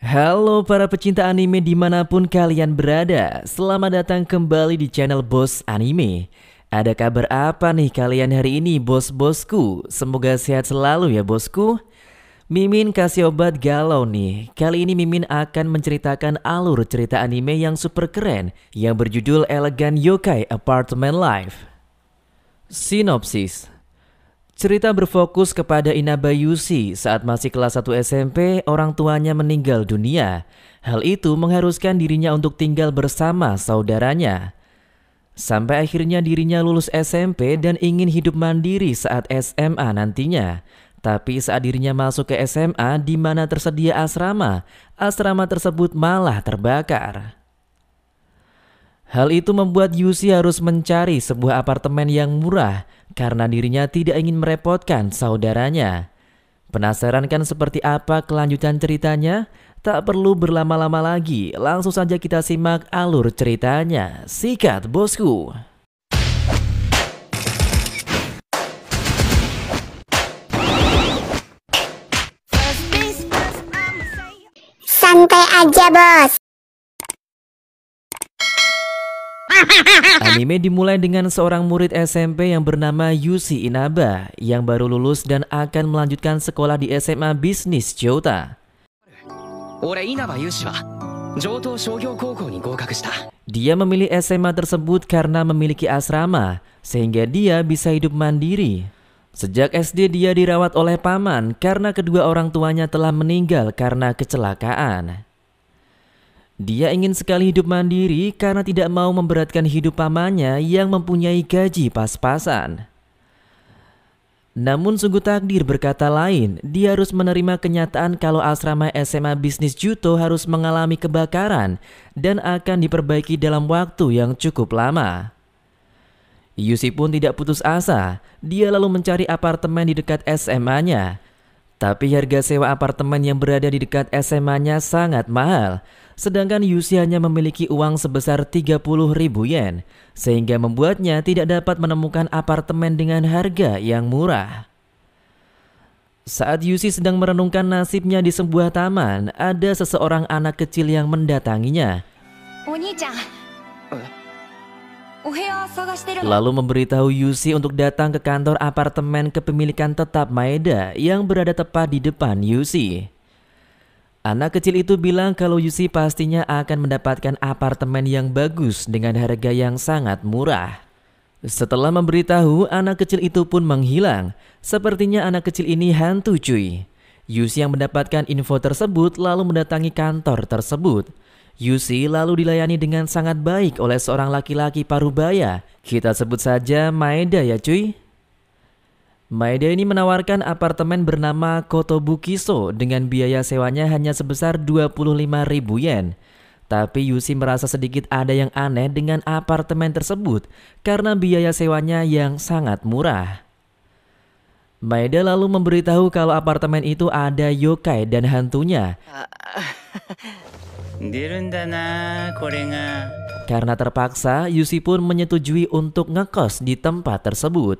Halo para pecinta anime dimanapun kalian berada Selamat datang kembali di channel Bos Anime Ada kabar apa nih kalian hari ini bos-bosku? Semoga sehat selalu ya bosku Mimin kasih obat galau nih. Kali ini Mimin akan menceritakan alur cerita anime yang super keren yang berjudul Elegan Yokai Apartment Life. Sinopsis Cerita berfokus kepada Inaba Yusi saat masih kelas 1 SMP orang tuanya meninggal dunia. Hal itu mengharuskan dirinya untuk tinggal bersama saudaranya. Sampai akhirnya dirinya lulus SMP dan ingin hidup mandiri saat SMA nantinya. Tapi saat dirinya masuk ke SMA di mana tersedia asrama, asrama tersebut malah terbakar. Hal itu membuat Yusi harus mencari sebuah apartemen yang murah karena dirinya tidak ingin merepotkan saudaranya. Penasaran kan seperti apa kelanjutan ceritanya? Tak perlu berlama-lama lagi, langsung saja kita simak alur ceritanya. Sikat bosku! santai aja bos. Anime dimulai dengan seorang murid SMP yang bernama Yusi Inaba yang baru lulus dan akan melanjutkan sekolah di SMA Bisnis Jota. Dia memilih SMA tersebut karena memiliki asrama, sehingga dia bisa hidup mandiri. Sejak SD dia dirawat oleh paman karena kedua orang tuanya telah meninggal karena kecelakaan. Dia ingin sekali hidup mandiri karena tidak mau memberatkan hidup pamannya yang mempunyai gaji pas-pasan. Namun sungguh takdir berkata lain, dia harus menerima kenyataan kalau asrama SMA bisnis Juto harus mengalami kebakaran dan akan diperbaiki dalam waktu yang cukup lama. Yusi pun tidak putus asa, dia lalu mencari apartemen di dekat SMA-nya tapi harga sewa apartemen yang berada di dekat SMA-nya sangat mahal, sedangkan Yusi hanya memiliki uang sebesar 30 ribu yen, sehingga membuatnya tidak dapat menemukan apartemen dengan harga yang murah. Saat Yusi sedang merenungkan nasibnya di sebuah taman, ada seseorang anak kecil yang mendatanginya. Oh, lalu memberitahu Yusi untuk datang ke kantor apartemen kepemilikan tetap Maeda yang berada tepat di depan Yusi. Anak kecil itu bilang kalau Yusi pastinya akan mendapatkan apartemen yang bagus dengan harga yang sangat murah. Setelah memberitahu, anak kecil itu pun menghilang. Sepertinya anak kecil ini hantu cuy. Yusi yang mendapatkan info tersebut lalu mendatangi kantor tersebut. Yusi lalu dilayani dengan sangat baik oleh seorang laki-laki parubaya. Kita sebut saja Maeda ya cuy. Maeda ini menawarkan apartemen bernama Kotobukiso dengan biaya sewanya hanya sebesar 25 ribu yen. Tapi Yusi merasa sedikit ada yang aneh dengan apartemen tersebut karena biaya sewanya yang sangat murah. Maeda lalu memberitahu kalau apartemen itu ada yokai dan hantunya. Ah, ah. Karena terpaksa, Yusi pun menyetujui untuk ngekos di tempat tersebut.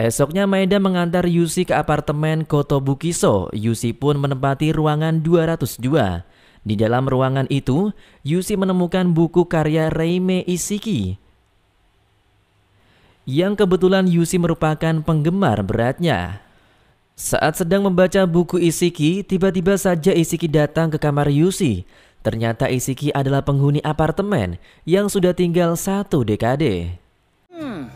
Esoknya Maeda mengantar Yusi ke apartemen Koto Bukiso. Yusi pun menempati ruangan 202. Di dalam ruangan itu, Yusi menemukan buku karya Reime Isiki. Yang kebetulan Yusi merupakan penggemar beratnya. Saat sedang membaca buku Isiki, tiba-tiba saja Isiki datang ke kamar Yusi. Ternyata Isiki adalah penghuni apartemen yang sudah tinggal satu dekade. Hmm,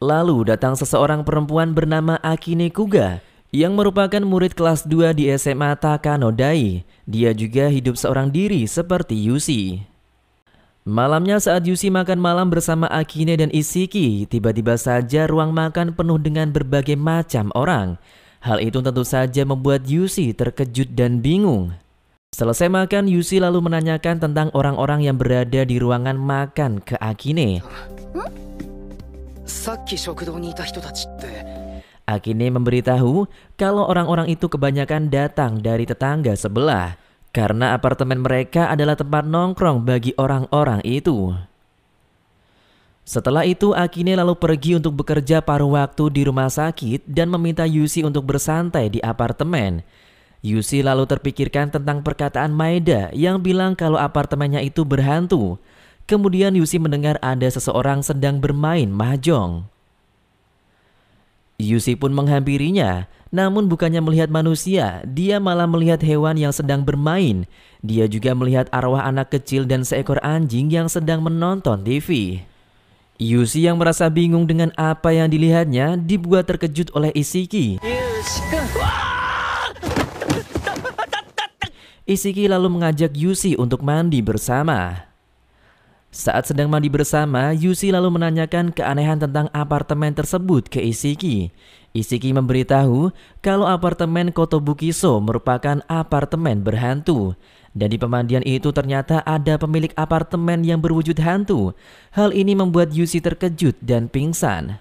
Lalu datang seseorang perempuan bernama Akine Kuga yang merupakan murid kelas 2 di SMA Takanodai. Dia juga hidup seorang diri seperti Yusi. Malamnya saat Yusi makan malam bersama Akine dan Isiki, tiba-tiba saja ruang makan penuh dengan berbagai macam orang. Hal itu tentu saja membuat Yusi terkejut dan bingung. Selesai makan, Yusi lalu menanyakan tentang orang-orang yang berada di ruangan makan ke Akine. Akine memberitahu kalau orang-orang itu kebanyakan datang dari tetangga sebelah karena apartemen mereka adalah tempat nongkrong bagi orang-orang itu. Setelah itu, Akine lalu pergi untuk bekerja paruh waktu di rumah sakit dan meminta Yusi untuk bersantai di apartemen. Yusi lalu terpikirkan tentang perkataan Maeda yang bilang kalau apartemennya itu berhantu. Kemudian Yusi mendengar ada seseorang sedang bermain mahjong. Yusi pun menghampirinya, namun bukannya melihat manusia, dia malah melihat hewan yang sedang bermain. Dia juga melihat arwah anak kecil dan seekor anjing yang sedang menonton TV. Yusi yang merasa bingung dengan apa yang dilihatnya dibuat terkejut oleh Isiki. Isiki lalu mengajak Yusi untuk mandi bersama. Saat sedang mandi bersama, Yusi lalu menanyakan keanehan tentang apartemen tersebut ke Isiki. Isiki memberitahu kalau apartemen Kotobukiso merupakan apartemen berhantu. Dan di pemandian itu ternyata ada pemilik apartemen yang berwujud hantu. Hal ini membuat Yusi terkejut dan pingsan.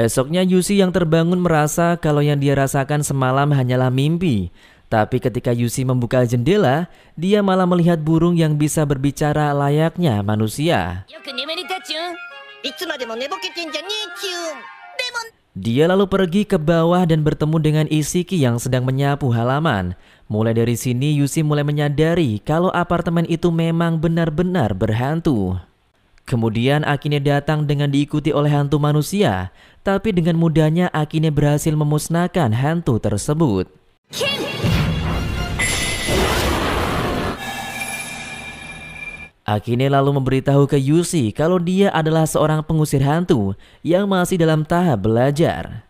Esoknya Yusi yang terbangun merasa kalau yang dia rasakan semalam hanyalah mimpi. Tapi ketika Yusi membuka jendela, dia malah melihat burung yang bisa berbicara layaknya manusia. Dia lalu pergi ke bawah dan bertemu dengan Isiki yang sedang menyapu halaman. Mulai dari sini Yusi mulai menyadari kalau apartemen itu memang benar-benar berhantu. Kemudian Akine datang dengan diikuti oleh hantu manusia, tapi dengan mudahnya Akine berhasil memusnahkan hantu tersebut. Kim! Akine lalu memberitahu ke Yusi kalau dia adalah seorang pengusir hantu yang masih dalam tahap belajar.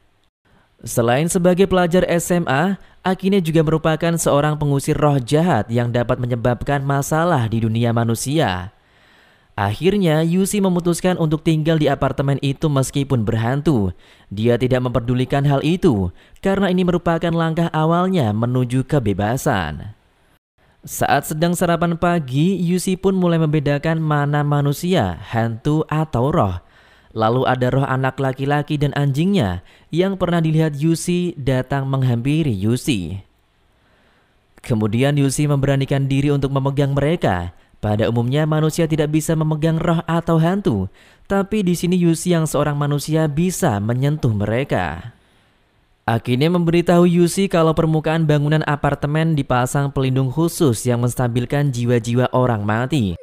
Selain sebagai pelajar SMA, Akine juga merupakan seorang pengusir roh jahat yang dapat menyebabkan masalah di dunia manusia. Akhirnya, Yusi memutuskan untuk tinggal di apartemen itu meskipun berhantu. Dia tidak memperdulikan hal itu karena ini merupakan langkah awalnya menuju kebebasan. Saat sedang sarapan pagi, Yusi pun mulai membedakan mana manusia, hantu, atau roh. Lalu ada roh anak laki-laki dan anjingnya yang pernah dilihat Yusi datang menghampiri Yusi. Kemudian Yusi memberanikan diri untuk memegang mereka. Pada umumnya manusia tidak bisa memegang roh atau hantu, tapi di sini Yusi yang seorang manusia bisa menyentuh mereka. Akhirnya memberitahu Yusi kalau permukaan bangunan apartemen dipasang pelindung khusus yang menstabilkan jiwa-jiwa orang mati.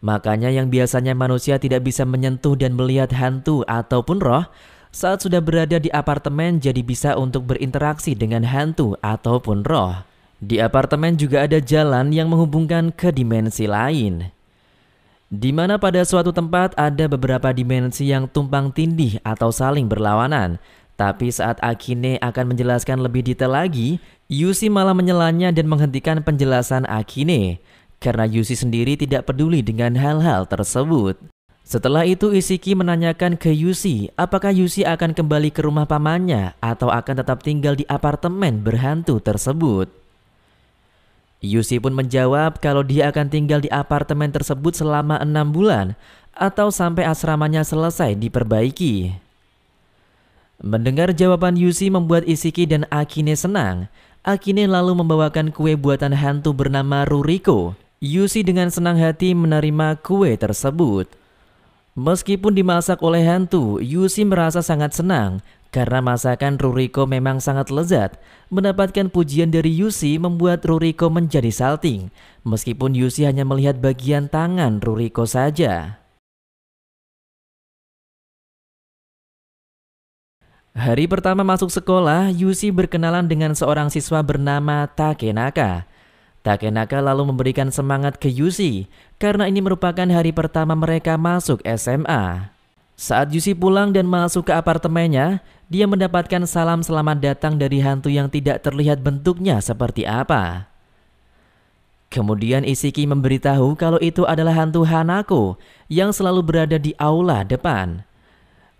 Makanya yang biasanya manusia tidak bisa menyentuh dan melihat hantu ataupun roh, saat sudah berada di apartemen jadi bisa untuk berinteraksi dengan hantu ataupun roh. Di apartemen juga ada jalan yang menghubungkan ke dimensi lain di mana pada suatu tempat ada beberapa dimensi yang tumpang tindih atau saling berlawanan. Tapi saat Akine akan menjelaskan lebih detail lagi, Yusi malah menyelanya dan menghentikan penjelasan Akine karena Yusi sendiri tidak peduli dengan hal-hal tersebut. Setelah itu Isiki menanyakan ke Yusi apakah Yusi akan kembali ke rumah pamannya atau akan tetap tinggal di apartemen berhantu tersebut. Yusi pun menjawab kalau dia akan tinggal di apartemen tersebut selama enam bulan atau sampai asramanya selesai diperbaiki. Mendengar jawaban Yusi membuat Isiki dan Akine senang. Akine lalu membawakan kue buatan hantu bernama Ruriko. Yusi dengan senang hati menerima kue tersebut. Meskipun dimasak oleh hantu, Yusi merasa sangat senang karena masakan Ruriko memang sangat lezat, mendapatkan pujian dari Yusi membuat Ruriko menjadi salting, meskipun Yusi hanya melihat bagian tangan Ruriko saja. Hari pertama masuk sekolah, Yusi berkenalan dengan seorang siswa bernama Takenaka. Takenaka lalu memberikan semangat ke Yusi karena ini merupakan hari pertama mereka masuk SMA. Saat Yusi pulang dan masuk ke apartemennya, dia mendapatkan salam selamat datang dari hantu yang tidak terlihat bentuknya seperti apa. Kemudian Isiki memberitahu kalau itu adalah hantu Hanako yang selalu berada di aula depan.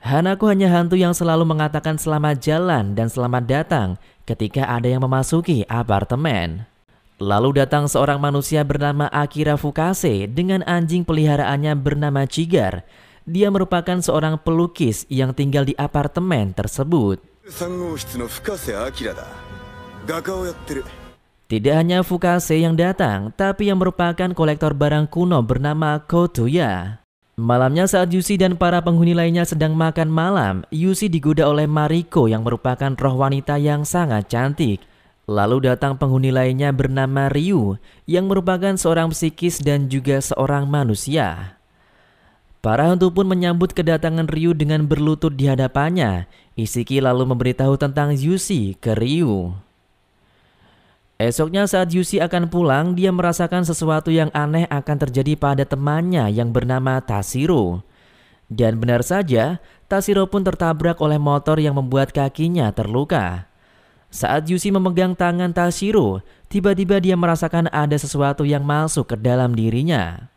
Hanako hanya hantu yang selalu mengatakan selamat jalan dan selamat datang ketika ada yang memasuki apartemen. Lalu datang seorang manusia bernama Akira Fukase dengan anjing peliharaannya bernama Cigar. Dia merupakan seorang pelukis yang tinggal di apartemen tersebut. Tidak hanya Fukase yang datang, tapi yang merupakan kolektor barang kuno bernama Kotoya. Malamnya saat Yusi dan para penghuni lainnya sedang makan malam, Yusi digoda oleh Mariko yang merupakan roh wanita yang sangat cantik. Lalu datang penghuni lainnya bernama Ryu yang merupakan seorang psikis dan juga seorang manusia. Para hantu pun menyambut kedatangan Ryu dengan berlutut di hadapannya. Isiki lalu memberitahu tentang Yusi ke Ryu. Esoknya saat Yusi akan pulang, dia merasakan sesuatu yang aneh akan terjadi pada temannya yang bernama Tashiro. Dan benar saja, Tashiro pun tertabrak oleh motor yang membuat kakinya terluka. Saat Yusi memegang tangan Tashiro, tiba-tiba dia merasakan ada sesuatu yang masuk ke dalam dirinya.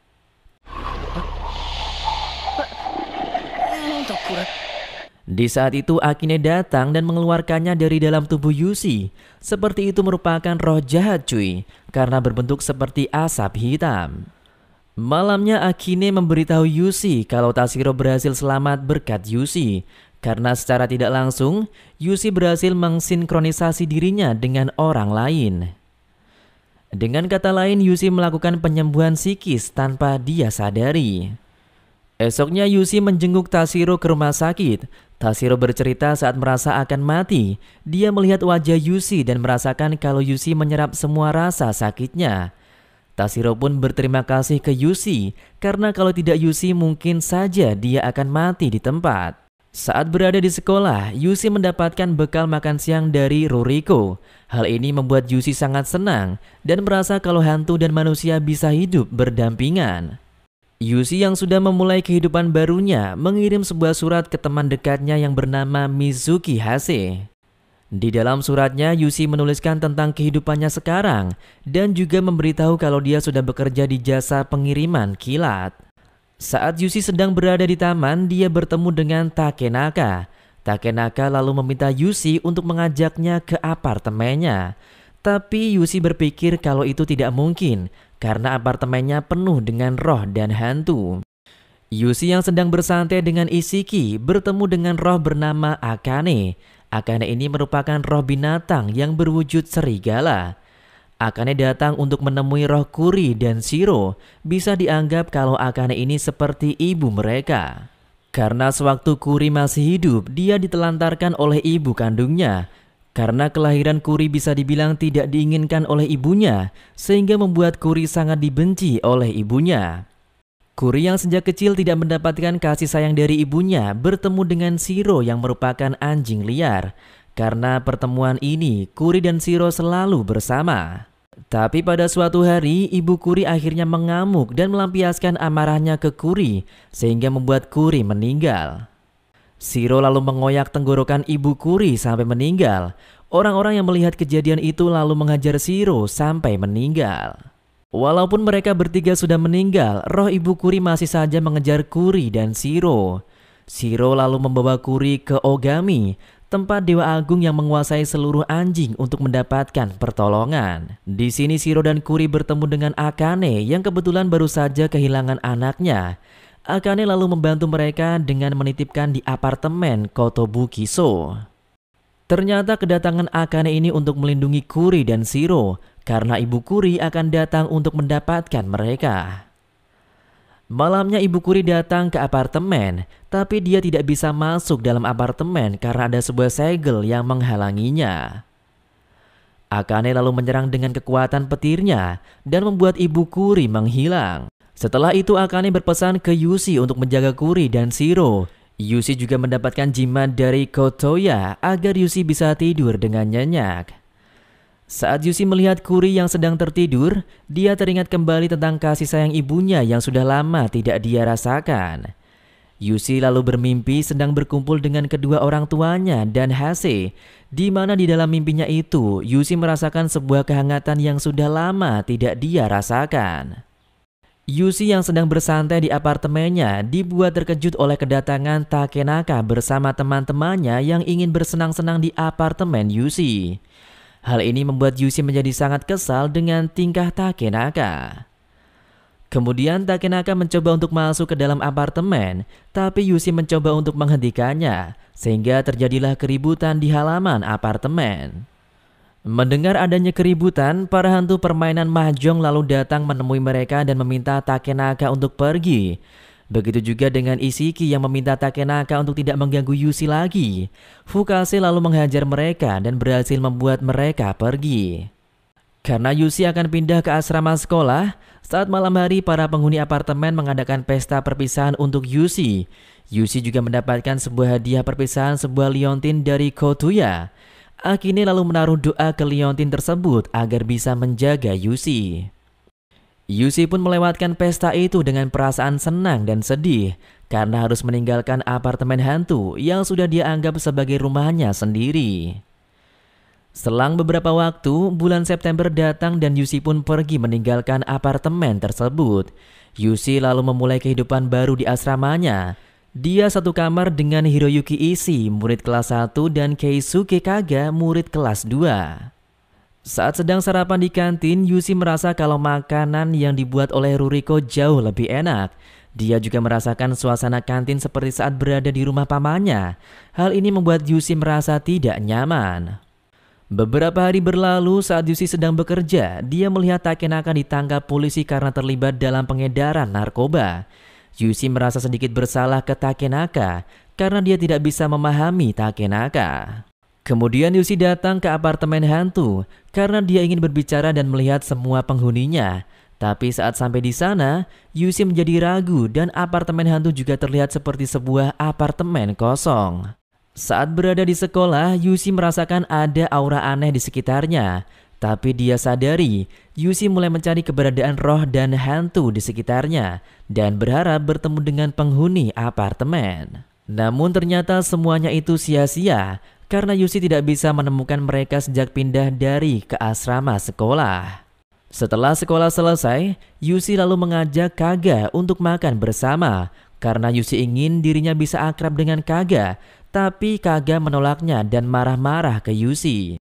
Di saat itu Akine datang dan mengeluarkannya dari dalam tubuh Yusi. Seperti itu merupakan roh jahat cuy, karena berbentuk seperti asap hitam. Malamnya Akine memberitahu Yusi kalau Tashiro berhasil selamat berkat Yusi. Karena secara tidak langsung, Yusi berhasil mengsinkronisasi dirinya dengan orang lain. Dengan kata lain, Yusi melakukan penyembuhan psikis tanpa dia sadari. Esoknya Yusi menjenguk Tasiro ke rumah sakit. Tasiro bercerita saat merasa akan mati. Dia melihat wajah Yusi dan merasakan kalau Yusi menyerap semua rasa sakitnya. Tasiro pun berterima kasih ke Yusi karena kalau tidak Yusi mungkin saja dia akan mati di tempat. Saat berada di sekolah, Yusi mendapatkan bekal makan siang dari Ruriko. Hal ini membuat Yusi sangat senang dan merasa kalau hantu dan manusia bisa hidup berdampingan. Yusi yang sudah memulai kehidupan barunya mengirim sebuah surat ke teman dekatnya yang bernama Mizuki Hase. Di dalam suratnya, Yusi menuliskan tentang kehidupannya sekarang dan juga memberitahu kalau dia sudah bekerja di jasa pengiriman kilat. Saat Yusi sedang berada di taman, dia bertemu dengan Takenaka. Takenaka lalu meminta Yusi untuk mengajaknya ke apartemennya. Tapi Yusi berpikir kalau itu tidak mungkin karena apartemennya penuh dengan roh dan hantu. Yusi yang sedang bersantai dengan Isiki bertemu dengan roh bernama Akane. Akane ini merupakan roh binatang yang berwujud serigala. Akane datang untuk menemui roh Kuri dan Shiro. Bisa dianggap kalau Akane ini seperti ibu mereka. Karena sewaktu Kuri masih hidup, dia ditelantarkan oleh ibu kandungnya. Karena kelahiran Kuri bisa dibilang tidak diinginkan oleh ibunya, sehingga membuat Kuri sangat dibenci oleh ibunya. Kuri yang sejak kecil tidak mendapatkan kasih sayang dari ibunya bertemu dengan Siro yang merupakan anjing liar. Karena pertemuan ini, Kuri dan Siro selalu bersama. Tapi pada suatu hari, ibu Kuri akhirnya mengamuk dan melampiaskan amarahnya ke Kuri, sehingga membuat Kuri meninggal. Siro lalu mengoyak tenggorokan ibu Kuri sampai meninggal. Orang-orang yang melihat kejadian itu lalu menghajar Siro sampai meninggal. Walaupun mereka bertiga sudah meninggal, roh ibu Kuri masih saja mengejar Kuri dan Siro. Siro lalu membawa Kuri ke Ogami, tempat Dewa Agung yang menguasai seluruh anjing untuk mendapatkan pertolongan. Di sini Siro dan Kuri bertemu dengan Akane yang kebetulan baru saja kehilangan anaknya. Akane lalu membantu mereka dengan menitipkan di apartemen Kotobuki So. Ternyata kedatangan Akane ini untuk melindungi Kuri dan Siro karena ibu Kuri akan datang untuk mendapatkan mereka. Malamnya ibu Kuri datang ke apartemen, tapi dia tidak bisa masuk dalam apartemen karena ada sebuah segel yang menghalanginya. Akane lalu menyerang dengan kekuatan petirnya dan membuat ibu Kuri menghilang. Setelah itu Akane berpesan ke Yusi untuk menjaga Kuri dan Siro. Yusi juga mendapatkan jimat dari Kotoya agar Yusi bisa tidur dengan nyenyak. Saat Yusi melihat Kuri yang sedang tertidur, dia teringat kembali tentang kasih sayang ibunya yang sudah lama tidak dia rasakan. Yusi lalu bermimpi sedang berkumpul dengan kedua orang tuanya dan Hase, di mana di dalam mimpinya itu Yusi merasakan sebuah kehangatan yang sudah lama tidak dia rasakan. Yusi yang sedang bersantai di apartemennya dibuat terkejut oleh kedatangan Takenaka bersama teman-temannya yang ingin bersenang-senang di apartemen Yusi. Hal ini membuat Yusi menjadi sangat kesal dengan tingkah Takenaka. Kemudian Takenaka mencoba untuk masuk ke dalam apartemen, tapi Yusi mencoba untuk menghentikannya, sehingga terjadilah keributan di halaman apartemen. Mendengar adanya keributan, para hantu permainan mahjong lalu datang menemui mereka dan meminta Takenaka untuk pergi. Begitu juga dengan Isiki yang meminta Takenaka untuk tidak mengganggu Yusi lagi. Fukase lalu menghajar mereka dan berhasil membuat mereka pergi. Karena Yusi akan pindah ke asrama sekolah, saat malam hari para penghuni apartemen mengadakan pesta perpisahan untuk Yusi. Yusi juga mendapatkan sebuah hadiah perpisahan sebuah liontin dari Kotuya. Akini ah, lalu menaruh doa ke Liontin tersebut agar bisa menjaga Yusi. Yusi pun melewatkan pesta itu dengan perasaan senang dan sedih karena harus meninggalkan apartemen hantu yang sudah dia anggap sebagai rumahnya sendiri. Selang beberapa waktu, bulan September datang dan Yusi pun pergi meninggalkan apartemen tersebut. Yusi lalu memulai kehidupan baru di asramanya dia satu kamar dengan Hiroyuki Isi, murid kelas 1 dan Keisuke Kaga, murid kelas 2. Saat sedang sarapan di kantin, Yusi merasa kalau makanan yang dibuat oleh Ruriko jauh lebih enak. Dia juga merasakan suasana kantin seperti saat berada di rumah pamannya. Hal ini membuat Yusi merasa tidak nyaman. Beberapa hari berlalu saat Yusi sedang bekerja, dia melihat Takenaka ditangkap polisi karena terlibat dalam pengedaran narkoba. Yusi merasa sedikit bersalah ke Takenaka karena dia tidak bisa memahami Takenaka. Kemudian Yusi datang ke apartemen hantu karena dia ingin berbicara dan melihat semua penghuninya. Tapi saat sampai di sana, Yusi menjadi ragu dan apartemen hantu juga terlihat seperti sebuah apartemen kosong. Saat berada di sekolah, Yusi merasakan ada aura aneh di sekitarnya. Tapi dia sadari, Yusi mulai mencari keberadaan roh dan hantu di sekitarnya dan berharap bertemu dengan penghuni apartemen. Namun ternyata semuanya itu sia-sia karena Yusi tidak bisa menemukan mereka sejak pindah dari ke asrama sekolah. Setelah sekolah selesai, Yusi lalu mengajak Kaga untuk makan bersama karena Yusi ingin dirinya bisa akrab dengan Kaga, tapi Kaga menolaknya dan marah-marah ke Yusi.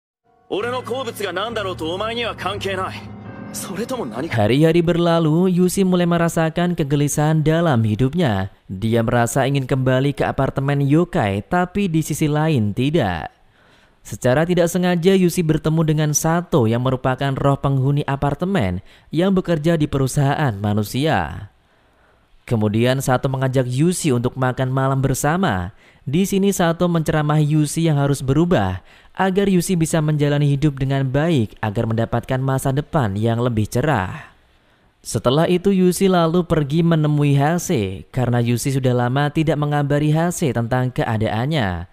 Hari-hari berlalu, Yusi mulai merasakan kegelisahan dalam hidupnya. Dia merasa ingin kembali ke apartemen Yokai, tapi di sisi lain tidak. Secara tidak sengaja Yusi bertemu dengan Sato yang merupakan roh penghuni apartemen yang bekerja di perusahaan manusia. Kemudian Sato mengajak Yusi untuk makan malam bersama di sini Sato menceramahi Yusi yang harus berubah agar Yusi bisa menjalani hidup dengan baik agar mendapatkan masa depan yang lebih cerah. Setelah itu Yusi lalu pergi menemui Hase karena Yusi sudah lama tidak mengabari Hase tentang keadaannya.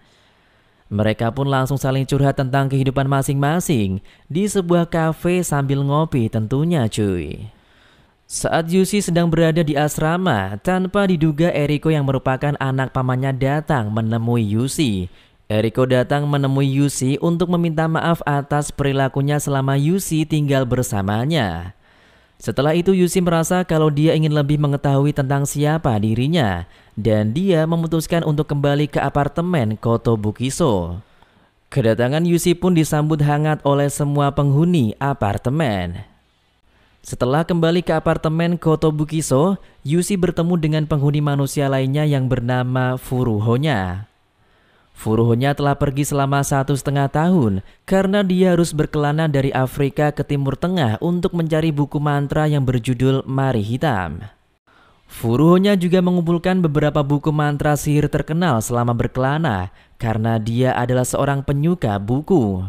Mereka pun langsung saling curhat tentang kehidupan masing-masing di sebuah kafe sambil ngopi tentunya cuy. Saat Yusi sedang berada di asrama, tanpa diduga Eriko yang merupakan anak pamannya datang menemui Yusi. Eriko datang menemui Yusi untuk meminta maaf atas perilakunya selama Yusi tinggal bersamanya. Setelah itu Yusi merasa kalau dia ingin lebih mengetahui tentang siapa dirinya dan dia memutuskan untuk kembali ke apartemen Koto Bukiso. Kedatangan Yusi pun disambut hangat oleh semua penghuni apartemen. Setelah kembali ke apartemen Koto Bukiso, Yusi bertemu dengan penghuni manusia lainnya yang bernama Furuhonya. Furuhonya telah pergi selama satu setengah tahun karena dia harus berkelana dari Afrika ke Timur Tengah untuk mencari buku mantra yang berjudul Mari Hitam. Furuhonya juga mengumpulkan beberapa buku mantra sihir terkenal selama berkelana karena dia adalah seorang penyuka buku.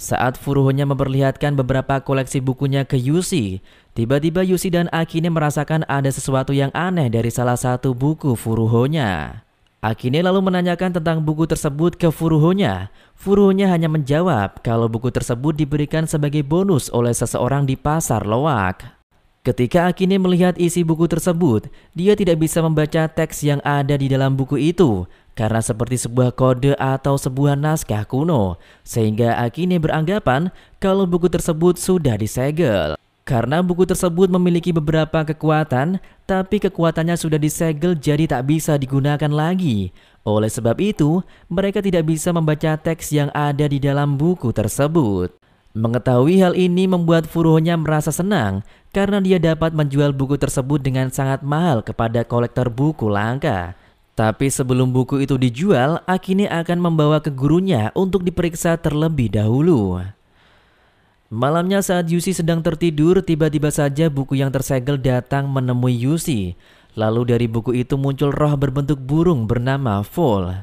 Saat Furuhonya memperlihatkan beberapa koleksi bukunya ke Yusi, tiba-tiba Yusi dan Akine merasakan ada sesuatu yang aneh dari salah satu buku Furuhonya. Akine lalu menanyakan tentang buku tersebut ke Furuhonya. Furuhonya hanya menjawab kalau buku tersebut diberikan sebagai bonus oleh seseorang di pasar loak. Ketika Akine melihat isi buku tersebut, dia tidak bisa membaca teks yang ada di dalam buku itu karena seperti sebuah kode atau sebuah naskah kuno, sehingga Akine beranggapan kalau buku tersebut sudah disegel. Karena buku tersebut memiliki beberapa kekuatan, tapi kekuatannya sudah disegel jadi tak bisa digunakan lagi. Oleh sebab itu, mereka tidak bisa membaca teks yang ada di dalam buku tersebut. Mengetahui hal ini membuat Furuhonya merasa senang karena dia dapat menjual buku tersebut dengan sangat mahal kepada kolektor buku langka. Tapi sebelum buku itu dijual, Akine akan membawa ke gurunya untuk diperiksa terlebih dahulu. Malamnya saat Yusi sedang tertidur, tiba-tiba saja buku yang tersegel datang menemui Yusi. Lalu dari buku itu muncul roh berbentuk burung bernama Vol.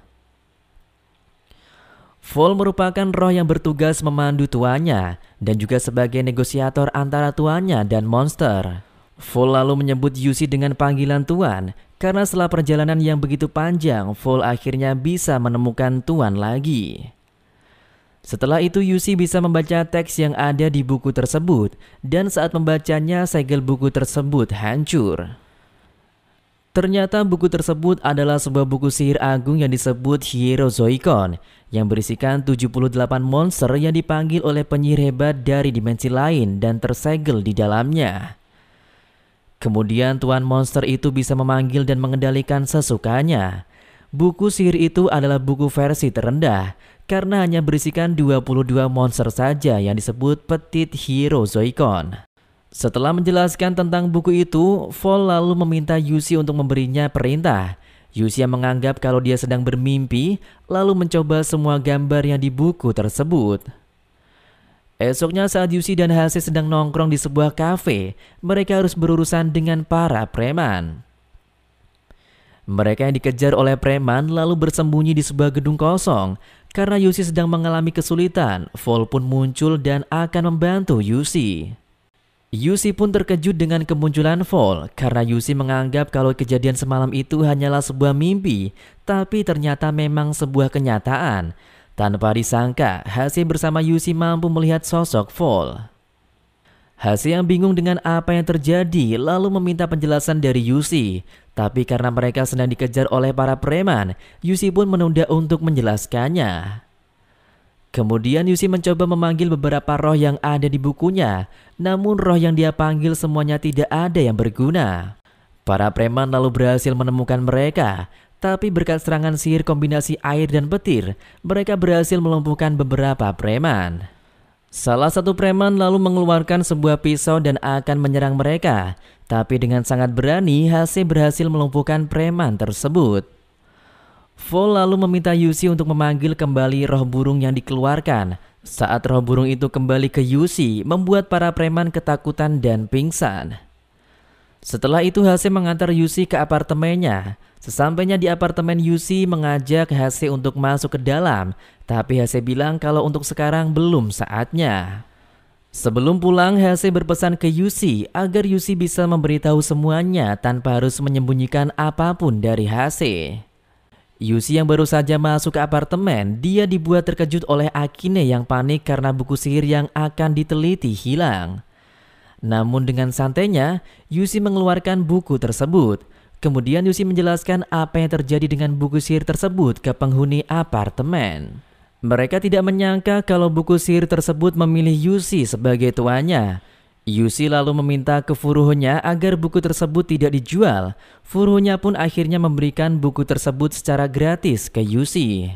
Vol merupakan roh yang bertugas memandu tuannya dan juga sebagai negosiator antara tuannya dan monster. Vol lalu menyebut Yusi dengan panggilan tuan karena setelah perjalanan yang begitu panjang, Vol akhirnya bisa menemukan tuan lagi. Setelah itu Yusi bisa membaca teks yang ada di buku tersebut dan saat membacanya segel buku tersebut hancur. Ternyata buku tersebut adalah sebuah buku sihir agung yang disebut Hero Hierozoicon yang berisikan 78 monster yang dipanggil oleh penyihir hebat dari dimensi lain dan tersegel di dalamnya. Kemudian tuan monster itu bisa memanggil dan mengendalikan sesukanya. Buku sihir itu adalah buku versi terendah karena hanya berisikan 22 monster saja yang disebut Petit Hero Hierozoicon. Setelah menjelaskan tentang buku itu, Vol lalu meminta Yusi untuk memberinya perintah. Yusi yang menganggap kalau dia sedang bermimpi, lalu mencoba semua gambar yang di buku tersebut. Esoknya saat Yusi dan Hase sedang nongkrong di sebuah kafe, mereka harus berurusan dengan para preman. Mereka yang dikejar oleh preman lalu bersembunyi di sebuah gedung kosong. Karena Yusi sedang mengalami kesulitan, Vol pun muncul dan akan membantu Yusi. Yusi pun terkejut dengan kemunculan Vol karena Yusi menganggap kalau kejadian semalam itu hanyalah sebuah mimpi, tapi ternyata memang sebuah kenyataan. Tanpa disangka, Hase bersama Yusi mampu melihat sosok Vol. Hase yang bingung dengan apa yang terjadi lalu meminta penjelasan dari Yusi. Tapi karena mereka sedang dikejar oleh para preman, Yusi pun menunda untuk menjelaskannya. Kemudian Yusi mencoba memanggil beberapa roh yang ada di bukunya, namun roh yang dia panggil semuanya tidak ada yang berguna. Para preman lalu berhasil menemukan mereka, tapi berkat serangan sihir kombinasi air dan petir, mereka berhasil melumpuhkan beberapa preman. Salah satu preman lalu mengeluarkan sebuah pisau dan akan menyerang mereka, tapi dengan sangat berani Hase berhasil melumpuhkan preman tersebut. Vol lalu meminta Yusi untuk memanggil kembali roh burung yang dikeluarkan. Saat roh burung itu kembali ke Yusi, membuat para preman ketakutan dan pingsan. Setelah itu Hase mengantar Yusi ke apartemennya. Sesampainya di apartemen Yusi mengajak Hase untuk masuk ke dalam, tapi Hase bilang kalau untuk sekarang belum saatnya. Sebelum pulang, Hase berpesan ke Yusi agar Yusi bisa memberitahu semuanya tanpa harus menyembunyikan apapun dari Hase. Yusi yang baru saja masuk ke apartemen, dia dibuat terkejut oleh Akine yang panik karena buku sihir yang akan diteliti hilang. Namun dengan santainya, Yusi mengeluarkan buku tersebut. Kemudian Yusi menjelaskan apa yang terjadi dengan buku sihir tersebut ke penghuni apartemen. Mereka tidak menyangka kalau buku sihir tersebut memilih Yusi sebagai tuanya. Yusi lalu meminta ke furuhnya agar buku tersebut tidak dijual. Furuhnya pun akhirnya memberikan buku tersebut secara gratis ke Yusi.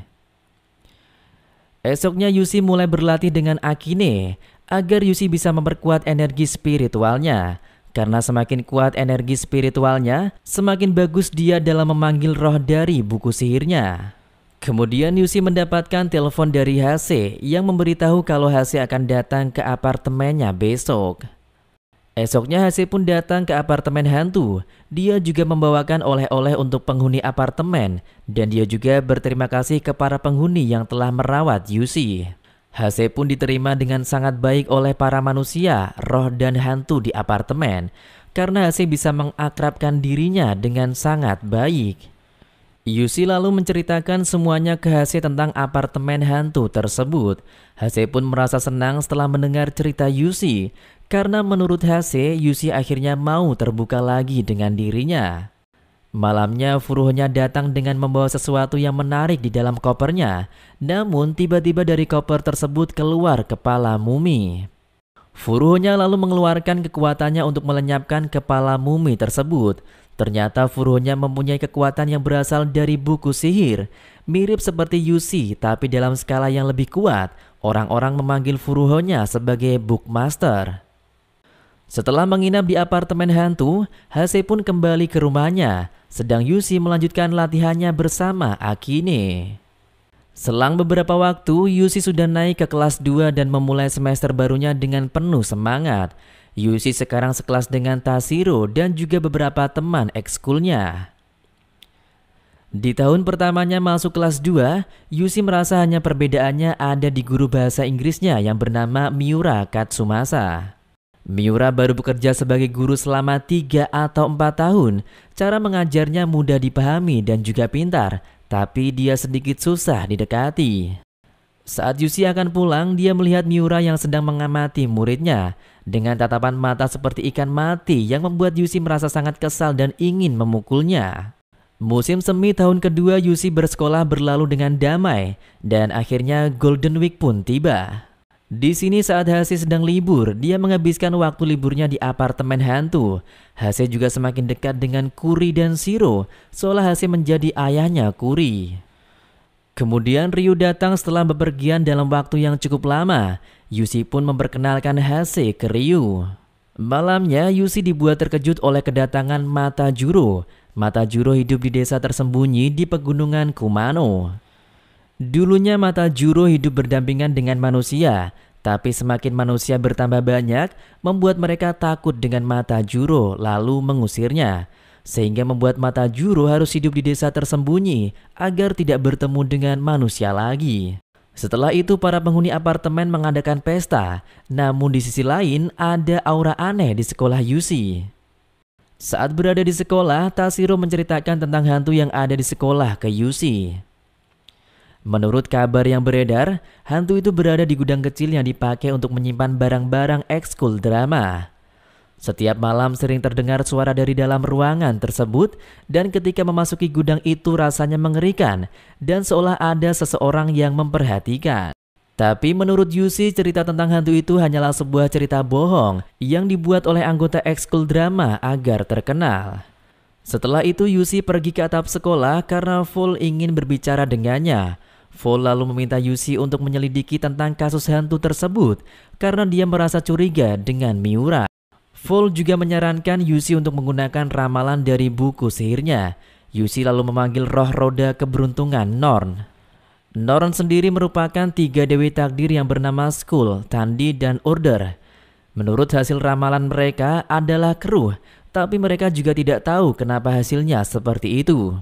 Esoknya Yusi mulai berlatih dengan Akine agar Yusi bisa memperkuat energi spiritualnya. Karena semakin kuat energi spiritualnya, semakin bagus dia dalam memanggil roh dari buku sihirnya. Kemudian Yusi mendapatkan telepon dari Hase yang memberitahu kalau Hase akan datang ke apartemennya besok. Esoknya Hase pun datang ke apartemen hantu. Dia juga membawakan oleh-oleh untuk penghuni apartemen dan dia juga berterima kasih kepada penghuni yang telah merawat Yusi. Hase pun diterima dengan sangat baik oleh para manusia, roh dan hantu di apartemen karena Hase bisa mengakrabkan dirinya dengan sangat baik. Yusi lalu menceritakan semuanya ke Hase tentang apartemen hantu tersebut. Hase pun merasa senang setelah mendengar cerita Yusi, karena menurut Hase, Yusi akhirnya mau terbuka lagi dengan dirinya. Malamnya Furuhnya datang dengan membawa sesuatu yang menarik di dalam kopernya, namun tiba-tiba dari koper tersebut keluar kepala mumi. Furuhnya lalu mengeluarkan kekuatannya untuk melenyapkan kepala mumi tersebut. Ternyata Furuhonya mempunyai kekuatan yang berasal dari buku sihir, mirip seperti Yusi tapi dalam skala yang lebih kuat. Orang-orang memanggil Furuhonya sebagai Bookmaster. Setelah menginap di apartemen hantu, Hase pun kembali ke rumahnya, sedang Yusi melanjutkan latihannya bersama Akine. Selang beberapa waktu, Yusi sudah naik ke kelas 2 dan memulai semester barunya dengan penuh semangat. Yusi sekarang sekelas dengan Tashiro dan juga beberapa teman ekskulnya. Di tahun pertamanya masuk kelas 2, Yusi merasa hanya perbedaannya ada di guru bahasa Inggrisnya yang bernama Miura Katsumasa. Miura baru bekerja sebagai guru selama 3 atau 4 tahun. Cara mengajarnya mudah dipahami dan juga pintar, tapi dia sedikit susah didekati. Saat Yusi akan pulang, dia melihat Miura yang sedang mengamati muridnya dengan tatapan mata seperti ikan mati yang membuat Yusi merasa sangat kesal dan ingin memukulnya. Musim semi tahun kedua Yusi bersekolah berlalu dengan damai dan akhirnya Golden Week pun tiba. Di sini saat Hase sedang libur, dia menghabiskan waktu liburnya di apartemen hantu. Hase juga semakin dekat dengan Kuri dan Siro, seolah Hase menjadi ayahnya Kuri. Kemudian Ryu datang setelah bepergian dalam waktu yang cukup lama. Yusi pun memperkenalkan Hase ke Ryu. Malamnya Yusi dibuat terkejut oleh kedatangan Mata Juro. Mata Juro hidup di desa tersembunyi di pegunungan Kumano. Dulunya Mata Juro hidup berdampingan dengan manusia, tapi semakin manusia bertambah banyak, membuat mereka takut dengan Mata Juro lalu mengusirnya sehingga membuat mata juru harus hidup di desa tersembunyi agar tidak bertemu dengan manusia lagi. Setelah itu para penghuni apartemen mengadakan pesta, namun di sisi lain ada aura aneh di sekolah Yusi. Saat berada di sekolah, Tasiro menceritakan tentang hantu yang ada di sekolah ke Yusi. Menurut kabar yang beredar, hantu itu berada di gudang kecil yang dipakai untuk menyimpan barang-barang ekskul drama. Setiap malam sering terdengar suara dari dalam ruangan tersebut dan ketika memasuki gudang itu rasanya mengerikan dan seolah ada seseorang yang memperhatikan. Tapi menurut Yusi, cerita tentang hantu itu hanyalah sebuah cerita bohong yang dibuat oleh anggota ekskul drama agar terkenal. Setelah itu Yusi pergi ke atap sekolah karena Full ingin berbicara dengannya. Full lalu meminta Yusi untuk menyelidiki tentang kasus hantu tersebut karena dia merasa curiga dengan Miura. Full juga menyarankan Yusi untuk menggunakan ramalan dari buku sihirnya. Yusi lalu memanggil roh roda keberuntungan Norn. Norn sendiri merupakan tiga dewi takdir yang bernama Skull, Tandi, dan Order. Menurut hasil ramalan mereka adalah keruh, tapi mereka juga tidak tahu kenapa hasilnya seperti itu.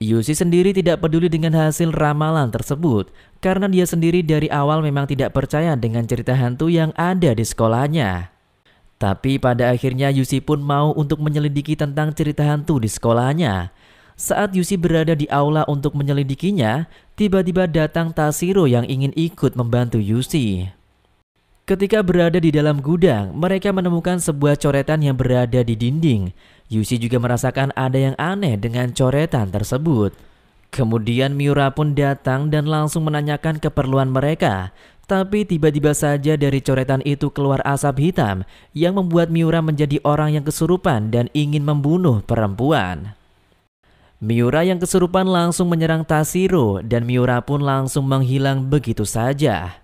Yusi sendiri tidak peduli dengan hasil ramalan tersebut karena dia sendiri dari awal memang tidak percaya dengan cerita hantu yang ada di sekolahnya. Tapi pada akhirnya Yusi pun mau untuk menyelidiki tentang cerita hantu di sekolahnya. Saat Yusi berada di aula untuk menyelidikinya, tiba-tiba datang Tasiro yang ingin ikut membantu Yusi. Ketika berada di dalam gudang, mereka menemukan sebuah coretan yang berada di dinding. Yusi juga merasakan ada yang aneh dengan coretan tersebut. Kemudian Miura pun datang dan langsung menanyakan keperluan mereka. Tapi tiba-tiba saja dari coretan itu keluar asap hitam yang membuat Miura menjadi orang yang kesurupan dan ingin membunuh perempuan. Miura yang kesurupan langsung menyerang Tasiro dan Miura pun langsung menghilang begitu saja.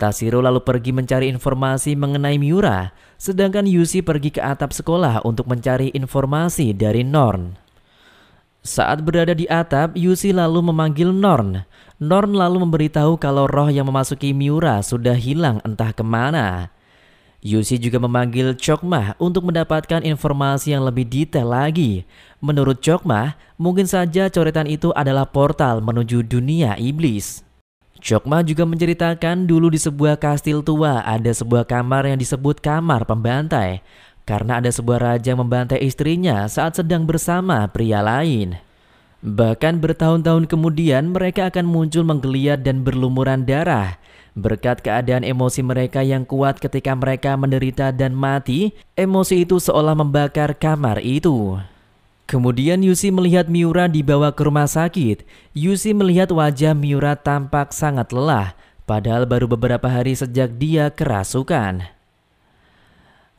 Tasiro lalu pergi mencari informasi mengenai Miura, sedangkan Yusi pergi ke atap sekolah untuk mencari informasi dari Norn. Saat berada di atap, Yusi lalu memanggil Norn. Norn lalu memberitahu kalau roh yang memasuki Miura sudah hilang entah kemana. Yusi juga memanggil Chokmah untuk mendapatkan informasi yang lebih detail lagi. Menurut Chokmah, mungkin saja coretan itu adalah portal menuju dunia iblis. Chokmah juga menceritakan dulu di sebuah kastil tua ada sebuah kamar yang disebut kamar pembantai. Karena ada sebuah raja membantai istrinya saat sedang bersama pria lain. Bahkan bertahun-tahun kemudian mereka akan muncul menggeliat dan berlumuran darah. Berkat keadaan emosi mereka yang kuat ketika mereka menderita dan mati, emosi itu seolah membakar kamar itu. Kemudian Yusi melihat Miura dibawa ke rumah sakit. Yusi melihat wajah Miura tampak sangat lelah, padahal baru beberapa hari sejak dia kerasukan.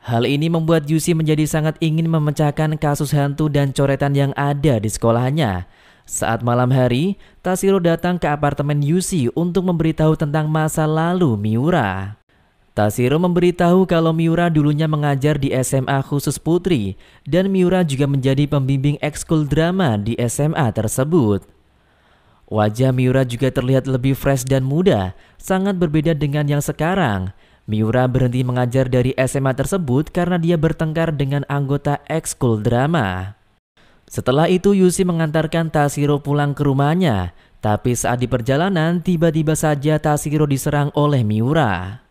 Hal ini membuat Yusi menjadi sangat ingin memecahkan kasus hantu dan coretan yang ada di sekolahnya. Saat malam hari, Tasiro datang ke apartemen Yusi untuk memberitahu tentang masa lalu Miura. Tasiro memberitahu kalau Miura dulunya mengajar di SMA khusus putri dan Miura juga menjadi pembimbing ekskul drama di SMA tersebut. Wajah Miura juga terlihat lebih fresh dan muda, sangat berbeda dengan yang sekarang – Miura berhenti mengajar dari SMA tersebut karena dia bertengkar dengan anggota ekskul drama. Setelah itu Yusi mengantarkan Tashiro pulang ke rumahnya, tapi saat di perjalanan tiba-tiba saja Tashiro diserang oleh Miura.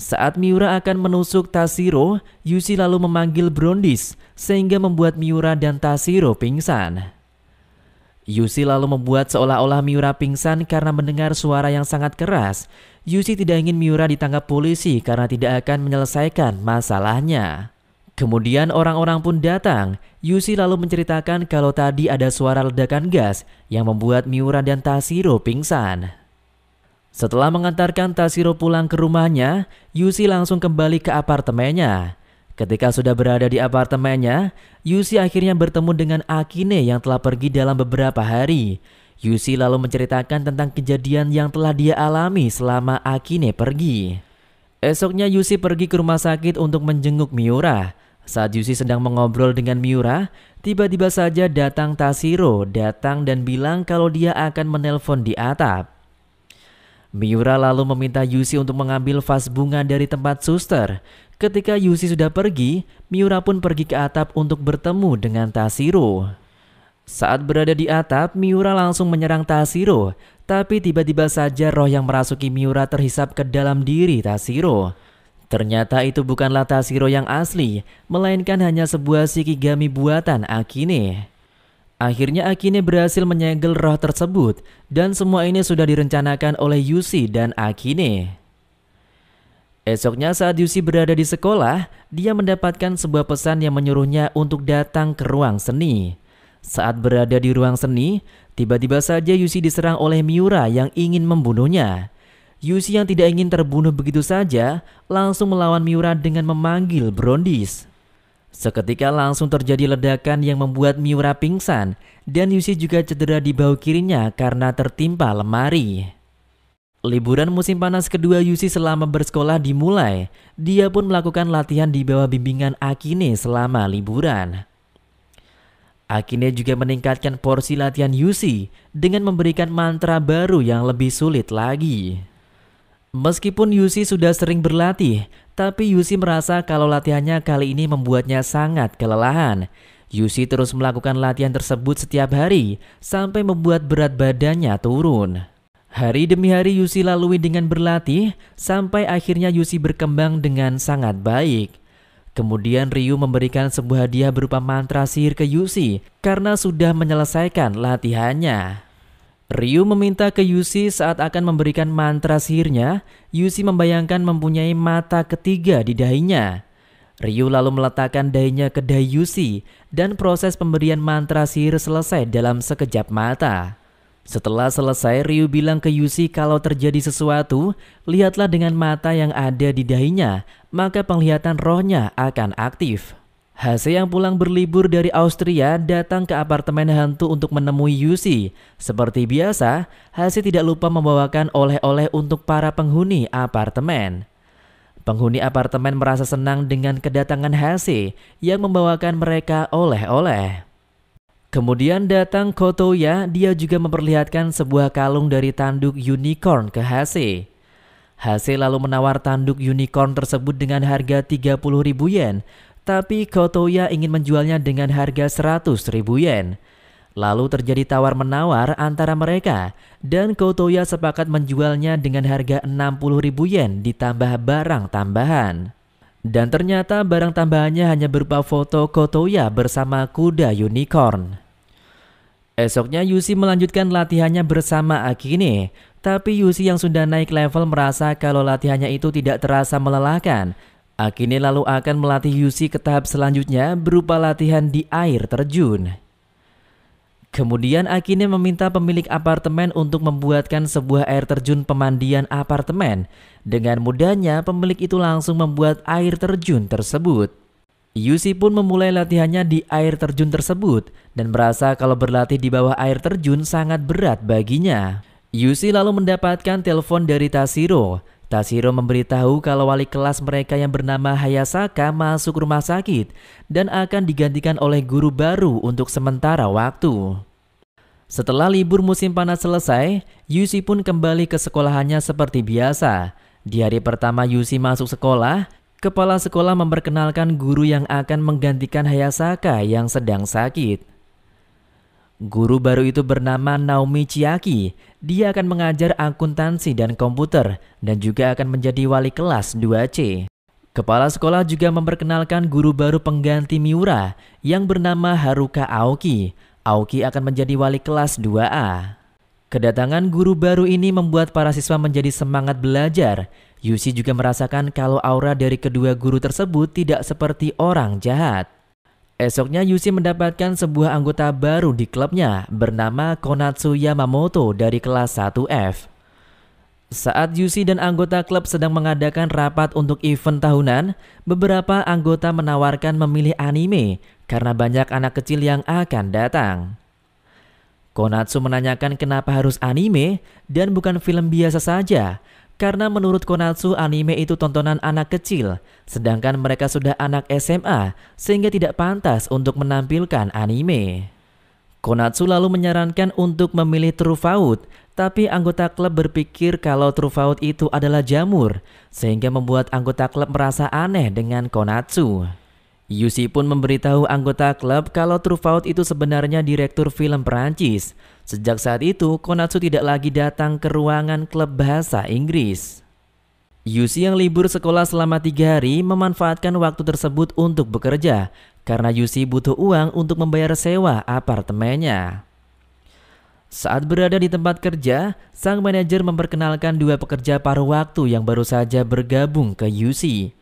Saat Miura akan menusuk Tashiro, Yusi lalu memanggil Brondis sehingga membuat Miura dan Tashiro pingsan. Yusi lalu membuat seolah-olah Miura pingsan karena mendengar suara yang sangat keras Yusi tidak ingin Miura ditangkap polisi karena tidak akan menyelesaikan masalahnya. Kemudian orang-orang pun datang. Yusi lalu menceritakan kalau tadi ada suara ledakan gas yang membuat Miura dan Tashiro pingsan. Setelah mengantarkan Tashiro pulang ke rumahnya, Yusi langsung kembali ke apartemennya. Ketika sudah berada di apartemennya, Yusi akhirnya bertemu dengan Akine yang telah pergi dalam beberapa hari. Yusi lalu menceritakan tentang kejadian yang telah dia alami selama Akine pergi. Esoknya Yusi pergi ke rumah sakit untuk menjenguk Miura. Saat Yusi sedang mengobrol dengan Miura, tiba-tiba saja datang Tasiro, datang dan bilang kalau dia akan menelpon di atap. Miura lalu meminta Yusi untuk mengambil vas bunga dari tempat suster. Ketika Yusi sudah pergi, Miura pun pergi ke atap untuk bertemu dengan Tasiro. Saat berada di atap, Miura langsung menyerang Tashiro, tapi tiba-tiba saja roh yang merasuki Miura terhisap ke dalam diri Tashiro. Ternyata itu bukanlah Tashiro yang asli, melainkan hanya sebuah Shikigami buatan Akine. Akhirnya Akine berhasil menyegel roh tersebut, dan semua ini sudah direncanakan oleh Yusi dan Akine. Esoknya saat Yusi berada di sekolah, dia mendapatkan sebuah pesan yang menyuruhnya untuk datang ke ruang seni. Saat berada di ruang seni, tiba-tiba saja Yusi diserang oleh Miura yang ingin membunuhnya. Yusi yang tidak ingin terbunuh begitu saja langsung melawan Miura dengan memanggil Brondis. Seketika langsung terjadi ledakan yang membuat Miura pingsan dan Yusi juga cedera di bahu kirinya karena tertimpa lemari. Liburan musim panas kedua Yusi selama bersekolah dimulai. Dia pun melakukan latihan di bawah bimbingan Akine selama liburan. Akine juga meningkatkan porsi latihan Yusi dengan memberikan mantra baru yang lebih sulit lagi. Meskipun Yusi sudah sering berlatih, tapi Yusi merasa kalau latihannya kali ini membuatnya sangat kelelahan. Yusi terus melakukan latihan tersebut setiap hari sampai membuat berat badannya turun. Hari demi hari Yusi lalui dengan berlatih sampai akhirnya Yusi berkembang dengan sangat baik. Kemudian Ryu memberikan sebuah hadiah berupa mantra sihir ke Yusi karena sudah menyelesaikan latihannya. Ryu meminta ke Yusi saat akan memberikan mantra sihirnya, Yusi membayangkan mempunyai mata ketiga di dahinya. Ryu lalu meletakkan dahinya ke dahi Yusi dan proses pemberian mantra sihir selesai dalam sekejap mata. Setelah selesai, Ryu bilang ke Yusi kalau terjadi sesuatu, lihatlah dengan mata yang ada di dahinya maka penglihatan rohnya akan aktif. Hase yang pulang berlibur dari Austria datang ke apartemen hantu untuk menemui Yusi. Seperti biasa, Hase tidak lupa membawakan oleh-oleh untuk para penghuni apartemen. Penghuni apartemen merasa senang dengan kedatangan Hase yang membawakan mereka oleh-oleh. Kemudian datang Kotoya, dia juga memperlihatkan sebuah kalung dari tanduk unicorn ke Hase. Hase lalu menawar tanduk unicorn tersebut dengan harga 30.000 yen, tapi Kotoya ingin menjualnya dengan harga 100.000 yen. Lalu terjadi tawar-menawar antara mereka dan Kotoya sepakat menjualnya dengan harga 60.000 yen ditambah barang tambahan. Dan ternyata barang tambahannya hanya berupa foto Kotoya bersama kuda unicorn. Esoknya Yusi melanjutkan latihannya bersama Akine. Tapi Yusi yang sudah naik level merasa kalau latihannya itu tidak terasa melelahkan. Akini lalu akan melatih Yusi ke tahap selanjutnya berupa latihan di air terjun. Kemudian Akine meminta pemilik apartemen untuk membuatkan sebuah air terjun pemandian apartemen. Dengan mudahnya, pemilik itu langsung membuat air terjun tersebut. Yusi pun memulai latihannya di air terjun tersebut dan merasa kalau berlatih di bawah air terjun sangat berat baginya. Yusi lalu mendapatkan telepon dari Tasiro. Tasiro memberitahu kalau wali kelas mereka yang bernama Hayasaka masuk rumah sakit dan akan digantikan oleh guru baru untuk sementara waktu. Setelah libur musim panas selesai, Yusi pun kembali ke sekolahannya seperti biasa. Di hari pertama Yusi masuk sekolah, kepala sekolah memperkenalkan guru yang akan menggantikan Hayasaka yang sedang sakit. Guru baru itu bernama Naomi Chiaki. Dia akan mengajar akuntansi dan komputer dan juga akan menjadi wali kelas 2C. Kepala sekolah juga memperkenalkan guru baru pengganti Miura yang bernama Haruka Aoki. Aoki akan menjadi wali kelas 2A. Kedatangan guru baru ini membuat para siswa menjadi semangat belajar. Yusi juga merasakan kalau aura dari kedua guru tersebut tidak seperti orang jahat. Esoknya Yusi mendapatkan sebuah anggota baru di klubnya bernama Konatsu Yamamoto dari kelas 1F. Saat Yusi dan anggota klub sedang mengadakan rapat untuk event tahunan, beberapa anggota menawarkan memilih anime karena banyak anak kecil yang akan datang. Konatsu menanyakan kenapa harus anime dan bukan film biasa saja karena menurut Konatsu, anime itu tontonan anak kecil, sedangkan mereka sudah anak SMA, sehingga tidak pantas untuk menampilkan anime. Konatsu lalu menyarankan untuk memilih Trufaut, tapi anggota klub berpikir kalau Trufaut itu adalah jamur, sehingga membuat anggota klub merasa aneh dengan Konatsu. Yusi pun memberitahu anggota klub kalau Trufaut itu sebenarnya direktur film Perancis, Sejak saat itu, Konatsu tidak lagi datang ke ruangan klub bahasa Inggris. Yusi yang libur sekolah selama tiga hari memanfaatkan waktu tersebut untuk bekerja karena Yusi butuh uang untuk membayar sewa apartemennya. Saat berada di tempat kerja, sang manajer memperkenalkan dua pekerja paruh waktu yang baru saja bergabung ke Yusi.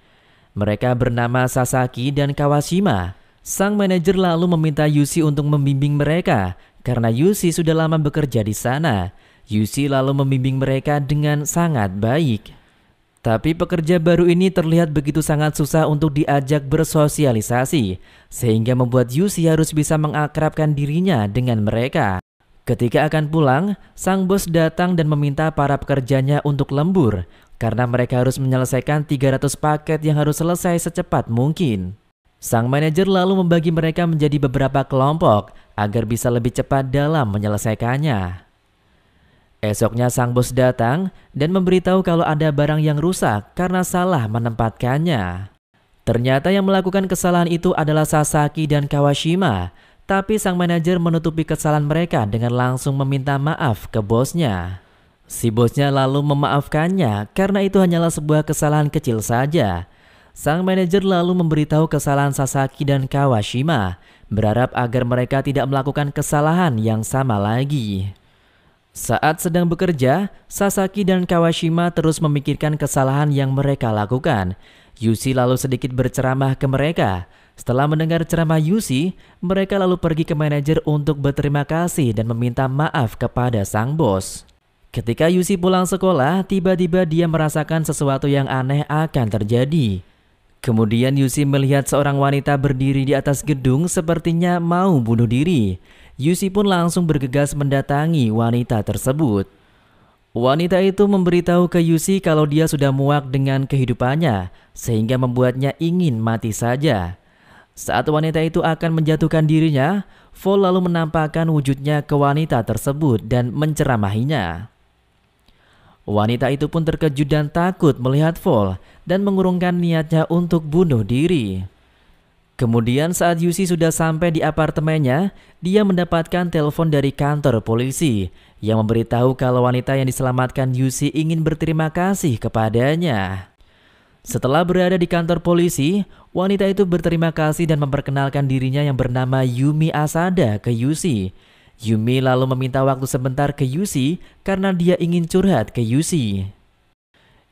Mereka bernama Sasaki dan Kawashima. Sang manajer lalu meminta Yusi untuk membimbing mereka karena Yusi sudah lama bekerja di sana, Yusi lalu membimbing mereka dengan sangat baik. Tapi pekerja baru ini terlihat begitu sangat susah untuk diajak bersosialisasi, sehingga membuat Yusi harus bisa mengakrabkan dirinya dengan mereka. Ketika akan pulang, sang bos datang dan meminta para pekerjanya untuk lembur, karena mereka harus menyelesaikan 300 paket yang harus selesai secepat mungkin. Sang manajer lalu membagi mereka menjadi beberapa kelompok, agar bisa lebih cepat dalam menyelesaikannya. Esoknya sang bos datang dan memberitahu kalau ada barang yang rusak karena salah menempatkannya. Ternyata yang melakukan kesalahan itu adalah Sasaki dan Kawashima, tapi sang manajer menutupi kesalahan mereka dengan langsung meminta maaf ke bosnya. Si bosnya lalu memaafkannya karena itu hanyalah sebuah kesalahan kecil saja. Sang manajer lalu memberitahu kesalahan Sasaki dan Kawashima berharap agar mereka tidak melakukan kesalahan yang sama lagi. Saat sedang bekerja, Sasaki dan Kawashima terus memikirkan kesalahan yang mereka lakukan. Yusi lalu sedikit berceramah ke mereka. Setelah mendengar ceramah Yusi, mereka lalu pergi ke manajer untuk berterima kasih dan meminta maaf kepada sang bos. Ketika Yusi pulang sekolah, tiba-tiba dia merasakan sesuatu yang aneh akan terjadi. Kemudian Yusi melihat seorang wanita berdiri di atas gedung sepertinya mau bunuh diri. Yusi pun langsung bergegas mendatangi wanita tersebut. Wanita itu memberitahu ke Yusi kalau dia sudah muak dengan kehidupannya, sehingga membuatnya ingin mati saja. Saat wanita itu akan menjatuhkan dirinya, Vol lalu menampakkan wujudnya ke wanita tersebut dan menceramahinya. Wanita itu pun terkejut dan takut melihat Vol, dan mengurungkan niatnya untuk bunuh diri. Kemudian saat Yusi sudah sampai di apartemennya, dia mendapatkan telepon dari kantor polisi yang memberitahu kalau wanita yang diselamatkan Yusi ingin berterima kasih kepadanya. Setelah berada di kantor polisi, wanita itu berterima kasih dan memperkenalkan dirinya yang bernama Yumi Asada ke Yusi. Yumi lalu meminta waktu sebentar ke Yusi karena dia ingin curhat ke Yusi.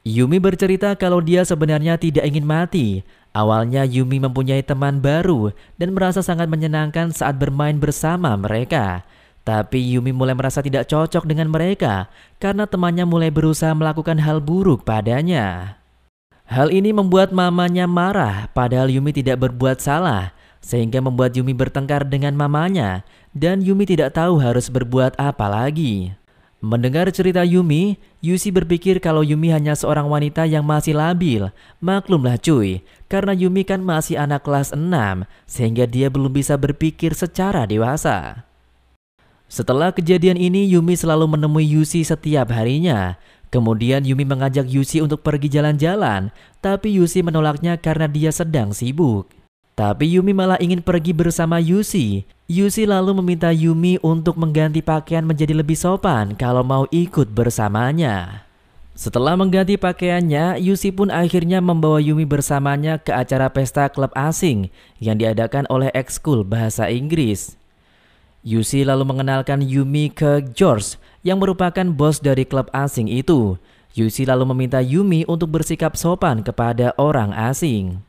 Yumi bercerita kalau dia sebenarnya tidak ingin mati. Awalnya Yumi mempunyai teman baru dan merasa sangat menyenangkan saat bermain bersama mereka. Tapi Yumi mulai merasa tidak cocok dengan mereka karena temannya mulai berusaha melakukan hal buruk padanya. Hal ini membuat mamanya marah padahal Yumi tidak berbuat salah sehingga membuat Yumi bertengkar dengan mamanya dan Yumi tidak tahu harus berbuat apa lagi. Mendengar cerita Yumi, Yusi berpikir kalau Yumi hanya seorang wanita yang masih labil. Maklumlah cuy, karena Yumi kan masih anak kelas 6, sehingga dia belum bisa berpikir secara dewasa. Setelah kejadian ini, Yumi selalu menemui Yusi setiap harinya. Kemudian Yumi mengajak Yusi untuk pergi jalan-jalan, tapi Yusi menolaknya karena dia sedang sibuk. Tapi Yumi malah ingin pergi bersama Yusi. Yusi lalu meminta Yumi untuk mengganti pakaian menjadi lebih sopan kalau mau ikut bersamanya. Setelah mengganti pakaiannya, Yusi pun akhirnya membawa Yumi bersamanya ke acara pesta klub asing yang diadakan oleh ekskul bahasa Inggris. Yusi lalu mengenalkan Yumi ke George yang merupakan bos dari klub asing itu. Yusi lalu meminta Yumi untuk bersikap sopan kepada orang asing.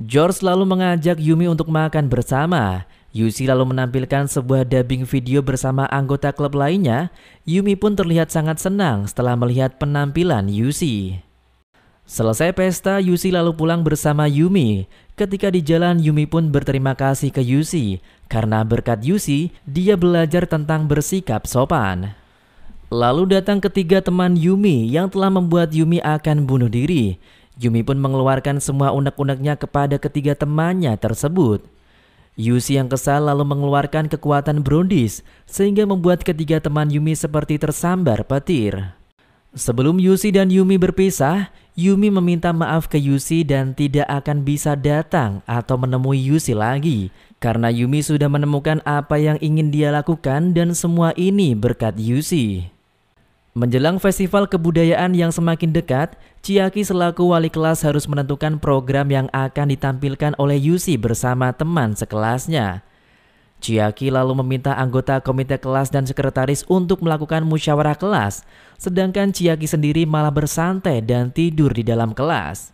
George lalu mengajak Yumi untuk makan bersama. Yusi lalu menampilkan sebuah dubbing video bersama anggota klub lainnya. Yumi pun terlihat sangat senang setelah melihat penampilan Yusi. Selesai pesta, Yusi lalu pulang bersama Yumi. Ketika di jalan, Yumi pun berterima kasih ke Yusi. Karena berkat Yusi, dia belajar tentang bersikap sopan. Lalu datang ketiga teman Yumi yang telah membuat Yumi akan bunuh diri. Yumi pun mengeluarkan semua unek-uneknya kepada ketiga temannya tersebut. Yusi yang kesal lalu mengeluarkan kekuatan Brundis sehingga membuat ketiga teman Yumi seperti tersambar petir. Sebelum Yusi dan Yumi berpisah, Yumi meminta maaf ke Yusi dan tidak akan bisa datang atau menemui Yusi lagi karena Yumi sudah menemukan apa yang ingin dia lakukan dan semua ini berkat Yusi. Menjelang festival kebudayaan yang semakin dekat, Ciaki selaku wali kelas harus menentukan program yang akan ditampilkan oleh Yusi bersama teman sekelasnya. Ciaki lalu meminta anggota komite kelas dan sekretaris untuk melakukan musyawarah kelas, sedangkan Ciaki sendiri malah bersantai dan tidur di dalam kelas.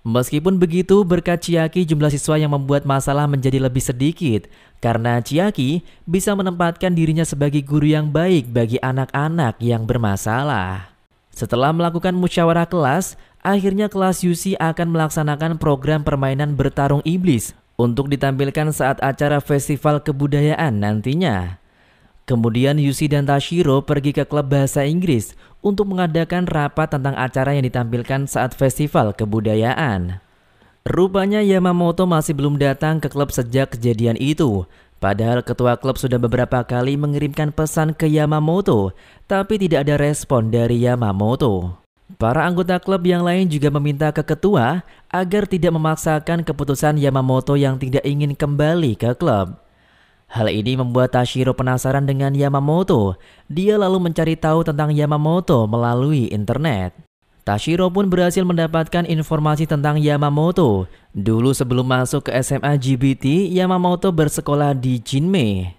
Meskipun begitu, berkat Ciaki jumlah siswa yang membuat masalah menjadi lebih sedikit, karena Chiaki bisa menempatkan dirinya sebagai guru yang baik bagi anak-anak yang bermasalah. Setelah melakukan musyawarah kelas, akhirnya kelas Yusi akan melaksanakan program permainan bertarung iblis untuk ditampilkan saat acara festival kebudayaan nantinya. Kemudian Yusi dan Tashiro pergi ke klub bahasa Inggris untuk mengadakan rapat tentang acara yang ditampilkan saat festival kebudayaan. Rupanya Yamamoto masih belum datang ke klub sejak kejadian itu. Padahal ketua klub sudah beberapa kali mengirimkan pesan ke Yamamoto, tapi tidak ada respon dari Yamamoto. Para anggota klub yang lain juga meminta ke ketua agar tidak memaksakan keputusan Yamamoto yang tidak ingin kembali ke klub. Hal ini membuat Tashiro penasaran dengan Yamamoto. Dia lalu mencari tahu tentang Yamamoto melalui internet. Tashiro pun berhasil mendapatkan informasi tentang Yamamoto. Dulu sebelum masuk ke SMA GBT, Yamamoto bersekolah di Jinmei.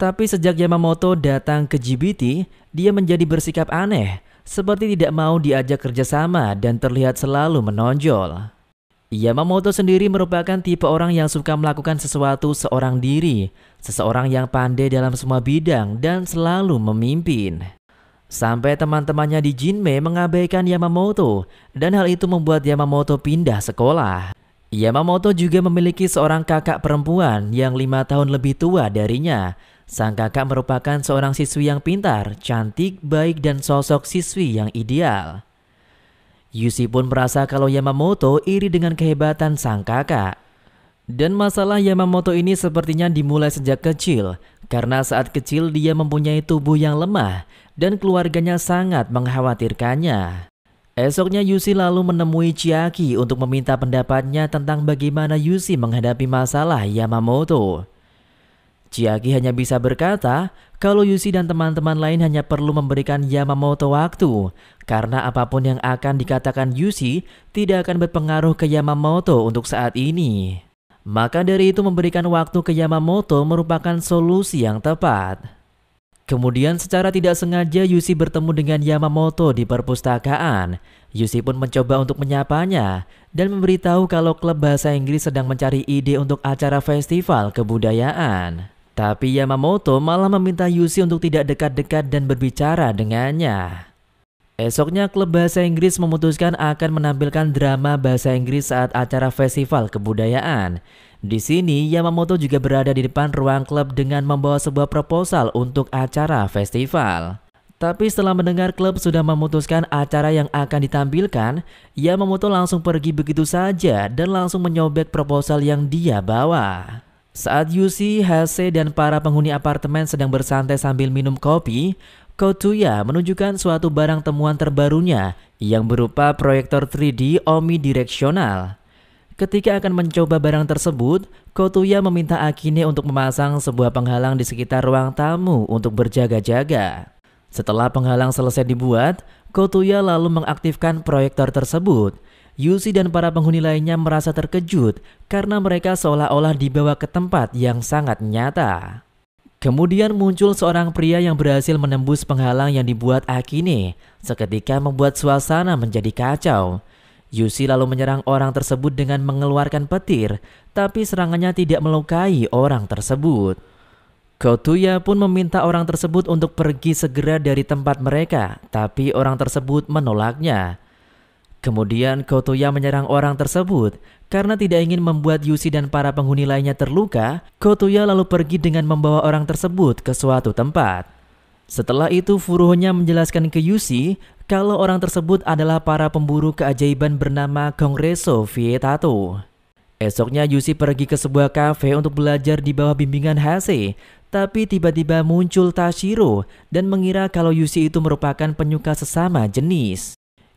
Tapi sejak Yamamoto datang ke GBT, dia menjadi bersikap aneh, seperti tidak mau diajak kerjasama dan terlihat selalu menonjol. Yamamoto sendiri merupakan tipe orang yang suka melakukan sesuatu seorang diri, seseorang yang pandai dalam semua bidang dan selalu memimpin. Sampai teman-temannya di Jinme mengabaikan Yamamoto dan hal itu membuat Yamamoto pindah sekolah. Yamamoto juga memiliki seorang kakak perempuan yang lima tahun lebih tua darinya. Sang kakak merupakan seorang siswi yang pintar, cantik, baik, dan sosok siswi yang ideal. Yusi pun merasa kalau Yamamoto iri dengan kehebatan sang kakak. Dan masalah Yamamoto ini sepertinya dimulai sejak kecil, karena saat kecil dia mempunyai tubuh yang lemah dan keluarganya sangat mengkhawatirkannya. Esoknya Yusi lalu menemui Chiaki untuk meminta pendapatnya tentang bagaimana Yusi menghadapi masalah Yamamoto. Chiaki hanya bisa berkata kalau Yusi dan teman-teman lain hanya perlu memberikan Yamamoto waktu karena apapun yang akan dikatakan Yusi tidak akan berpengaruh ke Yamamoto untuk saat ini. Maka dari itu memberikan waktu ke Yamamoto merupakan solusi yang tepat. Kemudian secara tidak sengaja Yusi bertemu dengan Yamamoto di perpustakaan. Yusi pun mencoba untuk menyapanya dan memberitahu kalau klub bahasa Inggris sedang mencari ide untuk acara festival kebudayaan. Tapi Yamamoto malah meminta Yusi untuk tidak dekat-dekat dan berbicara dengannya. Esoknya klub bahasa Inggris memutuskan akan menampilkan drama bahasa Inggris saat acara festival kebudayaan. Di sini, Yamamoto juga berada di depan ruang klub dengan membawa sebuah proposal untuk acara festival. Tapi setelah mendengar klub sudah memutuskan acara yang akan ditampilkan, Yamamoto langsung pergi begitu saja dan langsung menyobek proposal yang dia bawa. Saat Yusi, Hase, dan para penghuni apartemen sedang bersantai sambil minum kopi, Kotuya menunjukkan suatu barang temuan terbarunya yang berupa proyektor 3D omnidireksional. Ketika akan mencoba barang tersebut, Kotuya meminta Akine untuk memasang sebuah penghalang di sekitar ruang tamu untuk berjaga-jaga. Setelah penghalang selesai dibuat, Kotuya lalu mengaktifkan proyektor tersebut. Yusi dan para penghuni lainnya merasa terkejut karena mereka seolah-olah dibawa ke tempat yang sangat nyata. Kemudian muncul seorang pria yang berhasil menembus penghalang yang dibuat Akine, seketika membuat suasana menjadi kacau. Yusi lalu menyerang orang tersebut dengan mengeluarkan petir, tapi serangannya tidak melukai orang tersebut. Kotuya pun meminta orang tersebut untuk pergi segera dari tempat mereka, tapi orang tersebut menolaknya. Kemudian Kotoya menyerang orang tersebut. Karena tidak ingin membuat Yusi dan para penghuni lainnya terluka, Kotoya lalu pergi dengan membawa orang tersebut ke suatu tempat. Setelah itu Furuhonya menjelaskan ke Yusi kalau orang tersebut adalah para pemburu keajaiban bernama Kongreso Vietato. Esoknya Yusi pergi ke sebuah kafe untuk belajar di bawah bimbingan Hase, tapi tiba-tiba muncul Tashiro dan mengira kalau Yusi itu merupakan penyuka sesama jenis.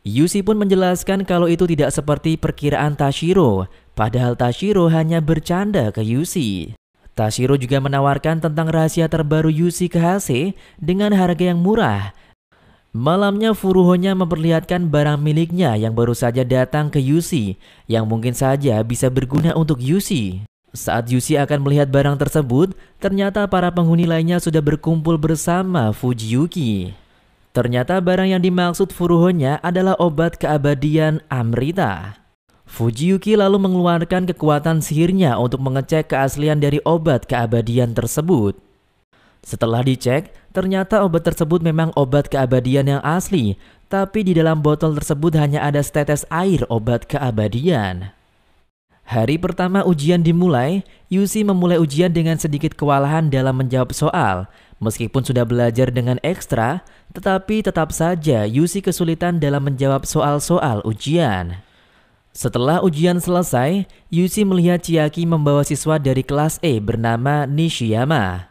Yusi pun menjelaskan kalau itu tidak seperti perkiraan Tashiro, padahal Tashiro hanya bercanda ke Yusi. Tashiro juga menawarkan tentang rahasia terbaru Yusi ke Hase dengan harga yang murah. Malamnya Furuhonya memperlihatkan barang miliknya yang baru saja datang ke Yusi, yang mungkin saja bisa berguna untuk Yusi. Saat Yusi akan melihat barang tersebut, ternyata para penghuni lainnya sudah berkumpul bersama Fujiyuki. Ternyata barang yang dimaksud furuhonya adalah obat keabadian Amrita. Fujiyuki lalu mengeluarkan kekuatan sihirnya untuk mengecek keaslian dari obat keabadian tersebut. Setelah dicek, ternyata obat tersebut memang obat keabadian yang asli, tapi di dalam botol tersebut hanya ada setetes air obat keabadian. Hari pertama ujian dimulai, Yusi memulai ujian dengan sedikit kewalahan dalam menjawab soal. Meskipun sudah belajar dengan ekstra, tetapi tetap saja Yusi kesulitan dalam menjawab soal-soal ujian. Setelah ujian selesai, Yusi melihat Chiaki membawa siswa dari kelas E bernama Nishiyama.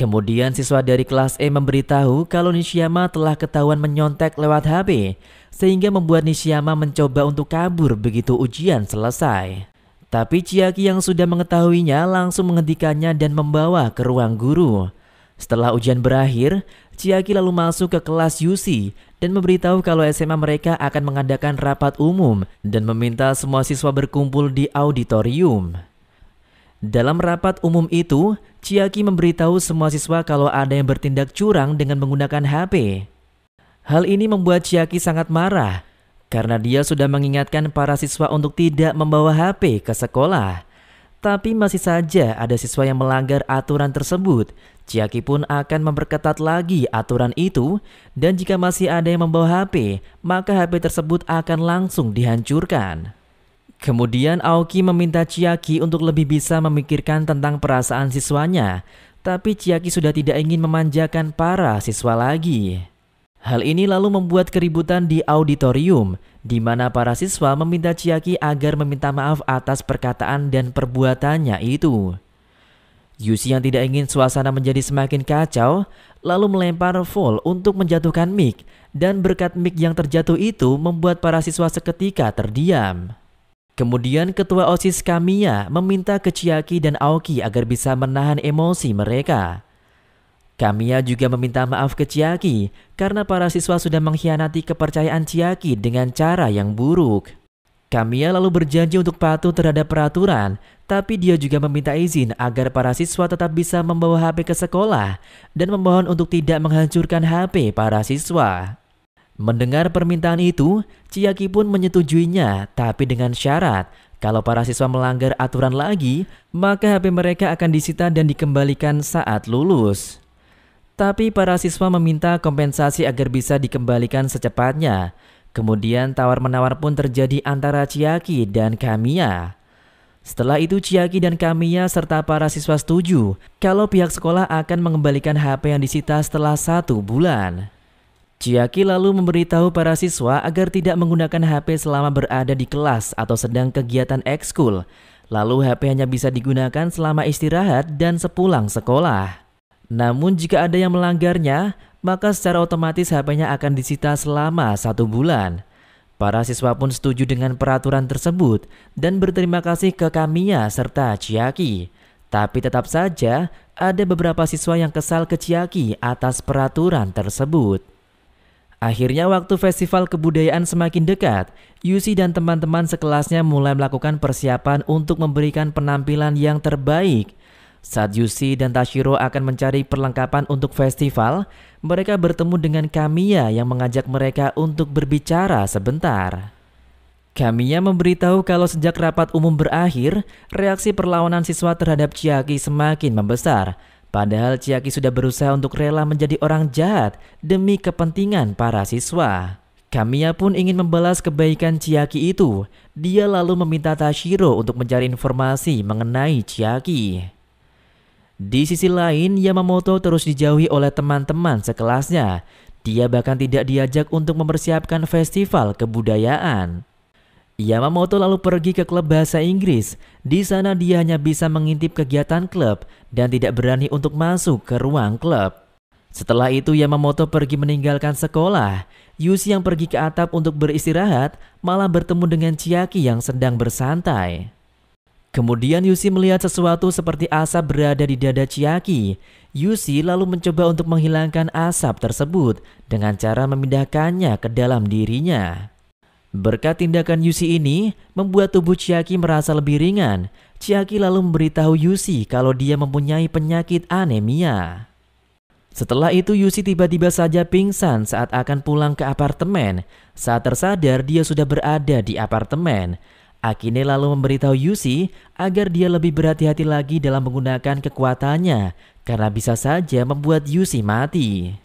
Kemudian siswa dari kelas E memberitahu kalau Nishiyama telah ketahuan menyontek lewat HP, sehingga membuat Nishiyama mencoba untuk kabur begitu ujian selesai. Tapi Chiaki yang sudah mengetahuinya langsung menghentikannya dan membawa ke ruang guru. Setelah ujian berakhir, Chiaki lalu masuk ke kelas Yusi dan memberitahu kalau SMA mereka akan mengadakan rapat umum dan meminta semua siswa berkumpul di auditorium. Dalam rapat umum itu, Ciaki memberitahu semua siswa kalau ada yang bertindak curang dengan menggunakan HP. Hal ini membuat Ciaki sangat marah karena dia sudah mengingatkan para siswa untuk tidak membawa HP ke sekolah. Tapi masih saja ada siswa yang melanggar aturan tersebut. Ciaki pun akan memperketat lagi aturan itu dan jika masih ada yang membawa HP, maka HP tersebut akan langsung dihancurkan. Kemudian Aoki meminta Chiaki untuk lebih bisa memikirkan tentang perasaan siswanya, tapi Chiaki sudah tidak ingin memanjakan para siswa lagi. Hal ini lalu membuat keributan di auditorium, di mana para siswa meminta Chiaki agar meminta maaf atas perkataan dan perbuatannya itu. Yusi yang tidak ingin suasana menjadi semakin kacau, lalu melempar Vol untuk menjatuhkan mic, dan berkat mic yang terjatuh itu membuat para siswa seketika terdiam. Kemudian ketua OSIS Kamiya meminta ke Chiaki dan Aoki agar bisa menahan emosi mereka. Kamiya juga meminta maaf ke Chiaki karena para siswa sudah mengkhianati kepercayaan Chiaki dengan cara yang buruk. Kamiya lalu berjanji untuk patuh terhadap peraturan, tapi dia juga meminta izin agar para siswa tetap bisa membawa HP ke sekolah dan memohon untuk tidak menghancurkan HP para siswa. Mendengar permintaan itu, Ciyaki pun menyetujuinya, tapi dengan syarat kalau para siswa melanggar aturan lagi, maka HP mereka akan disita dan dikembalikan saat lulus. Tapi para siswa meminta kompensasi agar bisa dikembalikan secepatnya. Kemudian tawar-menawar pun terjadi antara Ciaki dan Kamiya. Setelah itu Ciaki dan Kamiya serta para siswa setuju kalau pihak sekolah akan mengembalikan HP yang disita setelah satu bulan. Ciaki lalu memberitahu para siswa agar tidak menggunakan HP selama berada di kelas atau sedang kegiatan ekskul. Lalu HP hanya bisa digunakan selama istirahat dan sepulang sekolah. Namun jika ada yang melanggarnya, maka secara otomatis HP-nya akan disita selama satu bulan. Para siswa pun setuju dengan peraturan tersebut dan berterima kasih ke Kamiya serta Ciaki. Tapi tetap saja ada beberapa siswa yang kesal ke Ciaki atas peraturan tersebut. Akhirnya waktu festival kebudayaan semakin dekat, Yusi dan teman-teman sekelasnya mulai melakukan persiapan untuk memberikan penampilan yang terbaik. Saat Yusi dan Tashiro akan mencari perlengkapan untuk festival, mereka bertemu dengan Kamiya yang mengajak mereka untuk berbicara sebentar. Kamiya memberitahu kalau sejak rapat umum berakhir, reaksi perlawanan siswa terhadap Chiaki semakin membesar, Padahal Ciaki sudah berusaha untuk rela menjadi orang jahat demi kepentingan para siswa. Kamiya pun ingin membalas kebaikan Chiaki itu. Dia lalu meminta Tashiro untuk mencari informasi mengenai Chiaki. Di sisi lain, Yamamoto terus dijauhi oleh teman-teman sekelasnya. Dia bahkan tidak diajak untuk mempersiapkan festival kebudayaan. Yamamoto lalu pergi ke klub bahasa Inggris. Di sana dia hanya bisa mengintip kegiatan klub dan tidak berani untuk masuk ke ruang klub. Setelah itu Yamamoto pergi meninggalkan sekolah. Yusi yang pergi ke atap untuk beristirahat malah bertemu dengan Chiaki yang sedang bersantai. Kemudian Yusi melihat sesuatu seperti asap berada di dada Chiaki. Yusi lalu mencoba untuk menghilangkan asap tersebut dengan cara memindahkannya ke dalam dirinya. Berkat tindakan Yusi ini, membuat tubuh Chiaki merasa lebih ringan. Chiaki lalu memberitahu Yusi kalau dia mempunyai penyakit anemia. Setelah itu Yusi tiba-tiba saja pingsan saat akan pulang ke apartemen. Saat tersadar dia sudah berada di apartemen. Akine lalu memberitahu Yusi agar dia lebih berhati-hati lagi dalam menggunakan kekuatannya karena bisa saja membuat Yusi mati.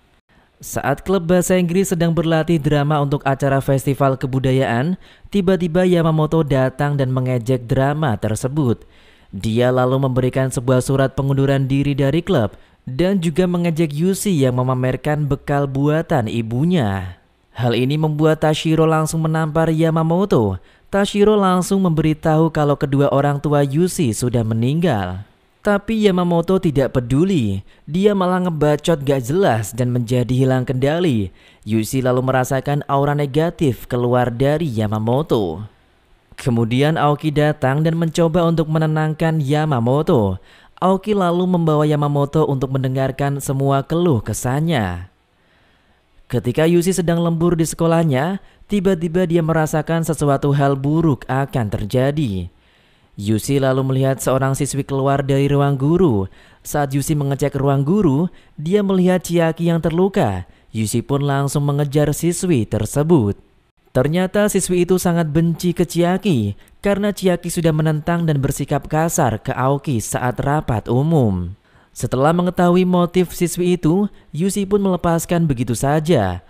Saat klub bahasa Inggris sedang berlatih drama untuk acara festival kebudayaan, tiba-tiba Yamamoto datang dan mengejek drama tersebut. Dia lalu memberikan sebuah surat pengunduran diri dari klub dan juga mengejek Yusi yang memamerkan bekal buatan ibunya. Hal ini membuat Tashiro langsung menampar Yamamoto. Tashiro langsung memberitahu kalau kedua orang tua Yusi sudah meninggal. Tapi Yamamoto tidak peduli. Dia malah ngebacot gak jelas dan menjadi hilang kendali. Yusi lalu merasakan aura negatif keluar dari Yamamoto. Kemudian Aoki datang dan mencoba untuk menenangkan Yamamoto. Aoki lalu membawa Yamamoto untuk mendengarkan semua keluh kesannya. Ketika Yusi sedang lembur di sekolahnya, tiba-tiba dia merasakan sesuatu hal buruk akan terjadi. Yusi lalu melihat seorang siswi keluar dari ruang guru. Saat Yusi mengecek ruang guru, dia melihat Chiaki yang terluka. Yusi pun langsung mengejar siswi tersebut. Ternyata siswi itu sangat benci ke Chiaki karena Chiaki sudah menentang dan bersikap kasar ke Aoki saat rapat umum. Setelah mengetahui motif siswi itu, Yusi pun melepaskan begitu saja.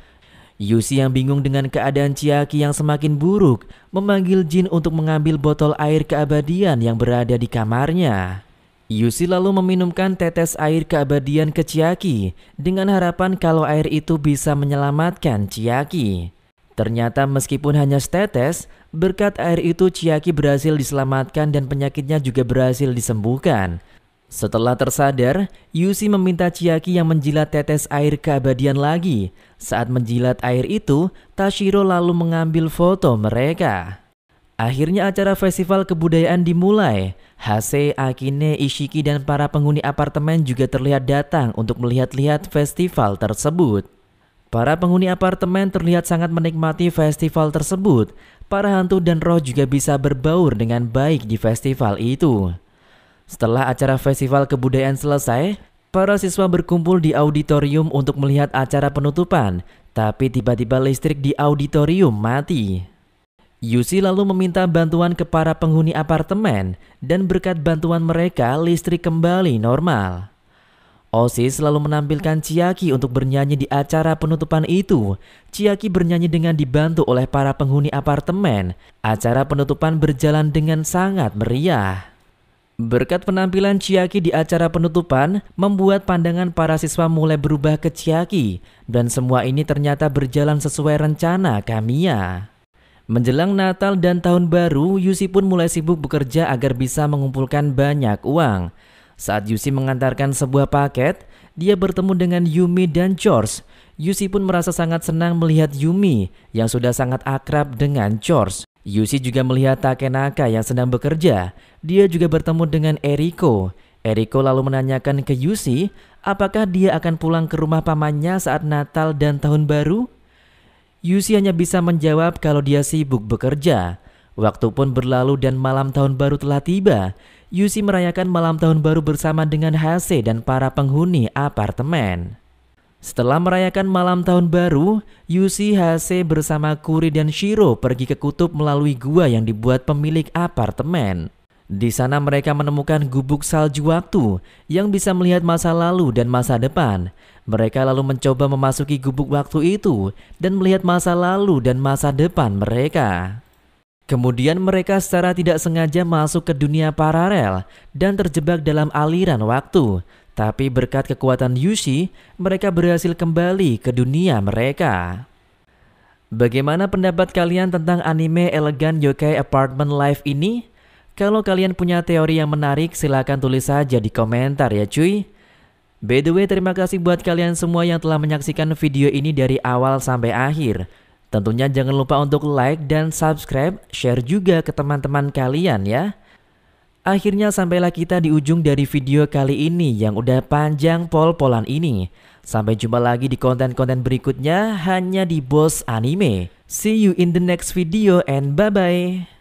Yusi yang bingung dengan keadaan Chiaki yang semakin buruk memanggil Jin untuk mengambil botol air keabadian yang berada di kamarnya. Yusi lalu meminumkan tetes air keabadian ke Chiaki dengan harapan kalau air itu bisa menyelamatkan Chiaki. Ternyata meskipun hanya setetes, berkat air itu Chiaki berhasil diselamatkan dan penyakitnya juga berhasil disembuhkan. Setelah tersadar, Yusi meminta Chiaki yang menjilat tetes air keabadian lagi. Saat menjilat air itu, Tashiro lalu mengambil foto mereka. Akhirnya acara festival kebudayaan dimulai. Hase, Akine, Ishiki dan para penghuni apartemen juga terlihat datang untuk melihat-lihat festival tersebut. Para penghuni apartemen terlihat sangat menikmati festival tersebut. Para hantu dan roh juga bisa berbaur dengan baik di festival itu. Setelah acara festival kebudayaan selesai, para siswa berkumpul di auditorium untuk melihat acara penutupan, tapi tiba-tiba listrik di auditorium mati. Yusi lalu meminta bantuan ke para penghuni apartemen dan berkat bantuan mereka listrik kembali normal. Osi selalu menampilkan Ciaki untuk bernyanyi di acara penutupan itu. Ciaki bernyanyi dengan dibantu oleh para penghuni apartemen. Acara penutupan berjalan dengan sangat meriah. Berkat penampilan Ciaki di acara penutupan, membuat pandangan para siswa mulai berubah ke Ciaki, dan semua ini ternyata berjalan sesuai rencana Kamiya. Menjelang Natal dan Tahun Baru, Yusi pun mulai sibuk bekerja agar bisa mengumpulkan banyak uang. Saat Yusi mengantarkan sebuah paket, dia bertemu dengan Yumi dan George. Yusi pun merasa sangat senang melihat Yumi yang sudah sangat akrab dengan George. Yusi juga melihat Takenaka yang sedang bekerja. Dia juga bertemu dengan Eriko. Eriko lalu menanyakan ke Yusi apakah dia akan pulang ke rumah pamannya saat Natal dan Tahun Baru. Yusi hanya bisa menjawab kalau dia sibuk bekerja. Waktu pun berlalu dan malam Tahun Baru telah tiba. Yusi merayakan malam Tahun Baru bersama dengan Hase dan para penghuni apartemen. Setelah merayakan malam tahun baru, Yusi Hase bersama Kuri dan Shiro pergi ke kutub melalui gua yang dibuat pemilik apartemen. Di sana mereka menemukan gubuk salju waktu yang bisa melihat masa lalu dan masa depan. Mereka lalu mencoba memasuki gubuk waktu itu dan melihat masa lalu dan masa depan mereka. Kemudian mereka secara tidak sengaja masuk ke dunia paralel dan terjebak dalam aliran waktu, tapi berkat kekuatan Yushi, mereka berhasil kembali ke dunia mereka. Bagaimana pendapat kalian tentang anime elegan yokai apartment life ini? Kalau kalian punya teori yang menarik, silahkan tulis saja di komentar ya cuy. By the way, terima kasih buat kalian semua yang telah menyaksikan video ini dari awal sampai akhir. Tentunya jangan lupa untuk like dan subscribe, share juga ke teman-teman kalian ya. Akhirnya sampailah kita di ujung dari video kali ini yang udah panjang pol-polan ini. Sampai jumpa lagi di konten-konten berikutnya hanya di Bos Anime. See you in the next video and bye-bye.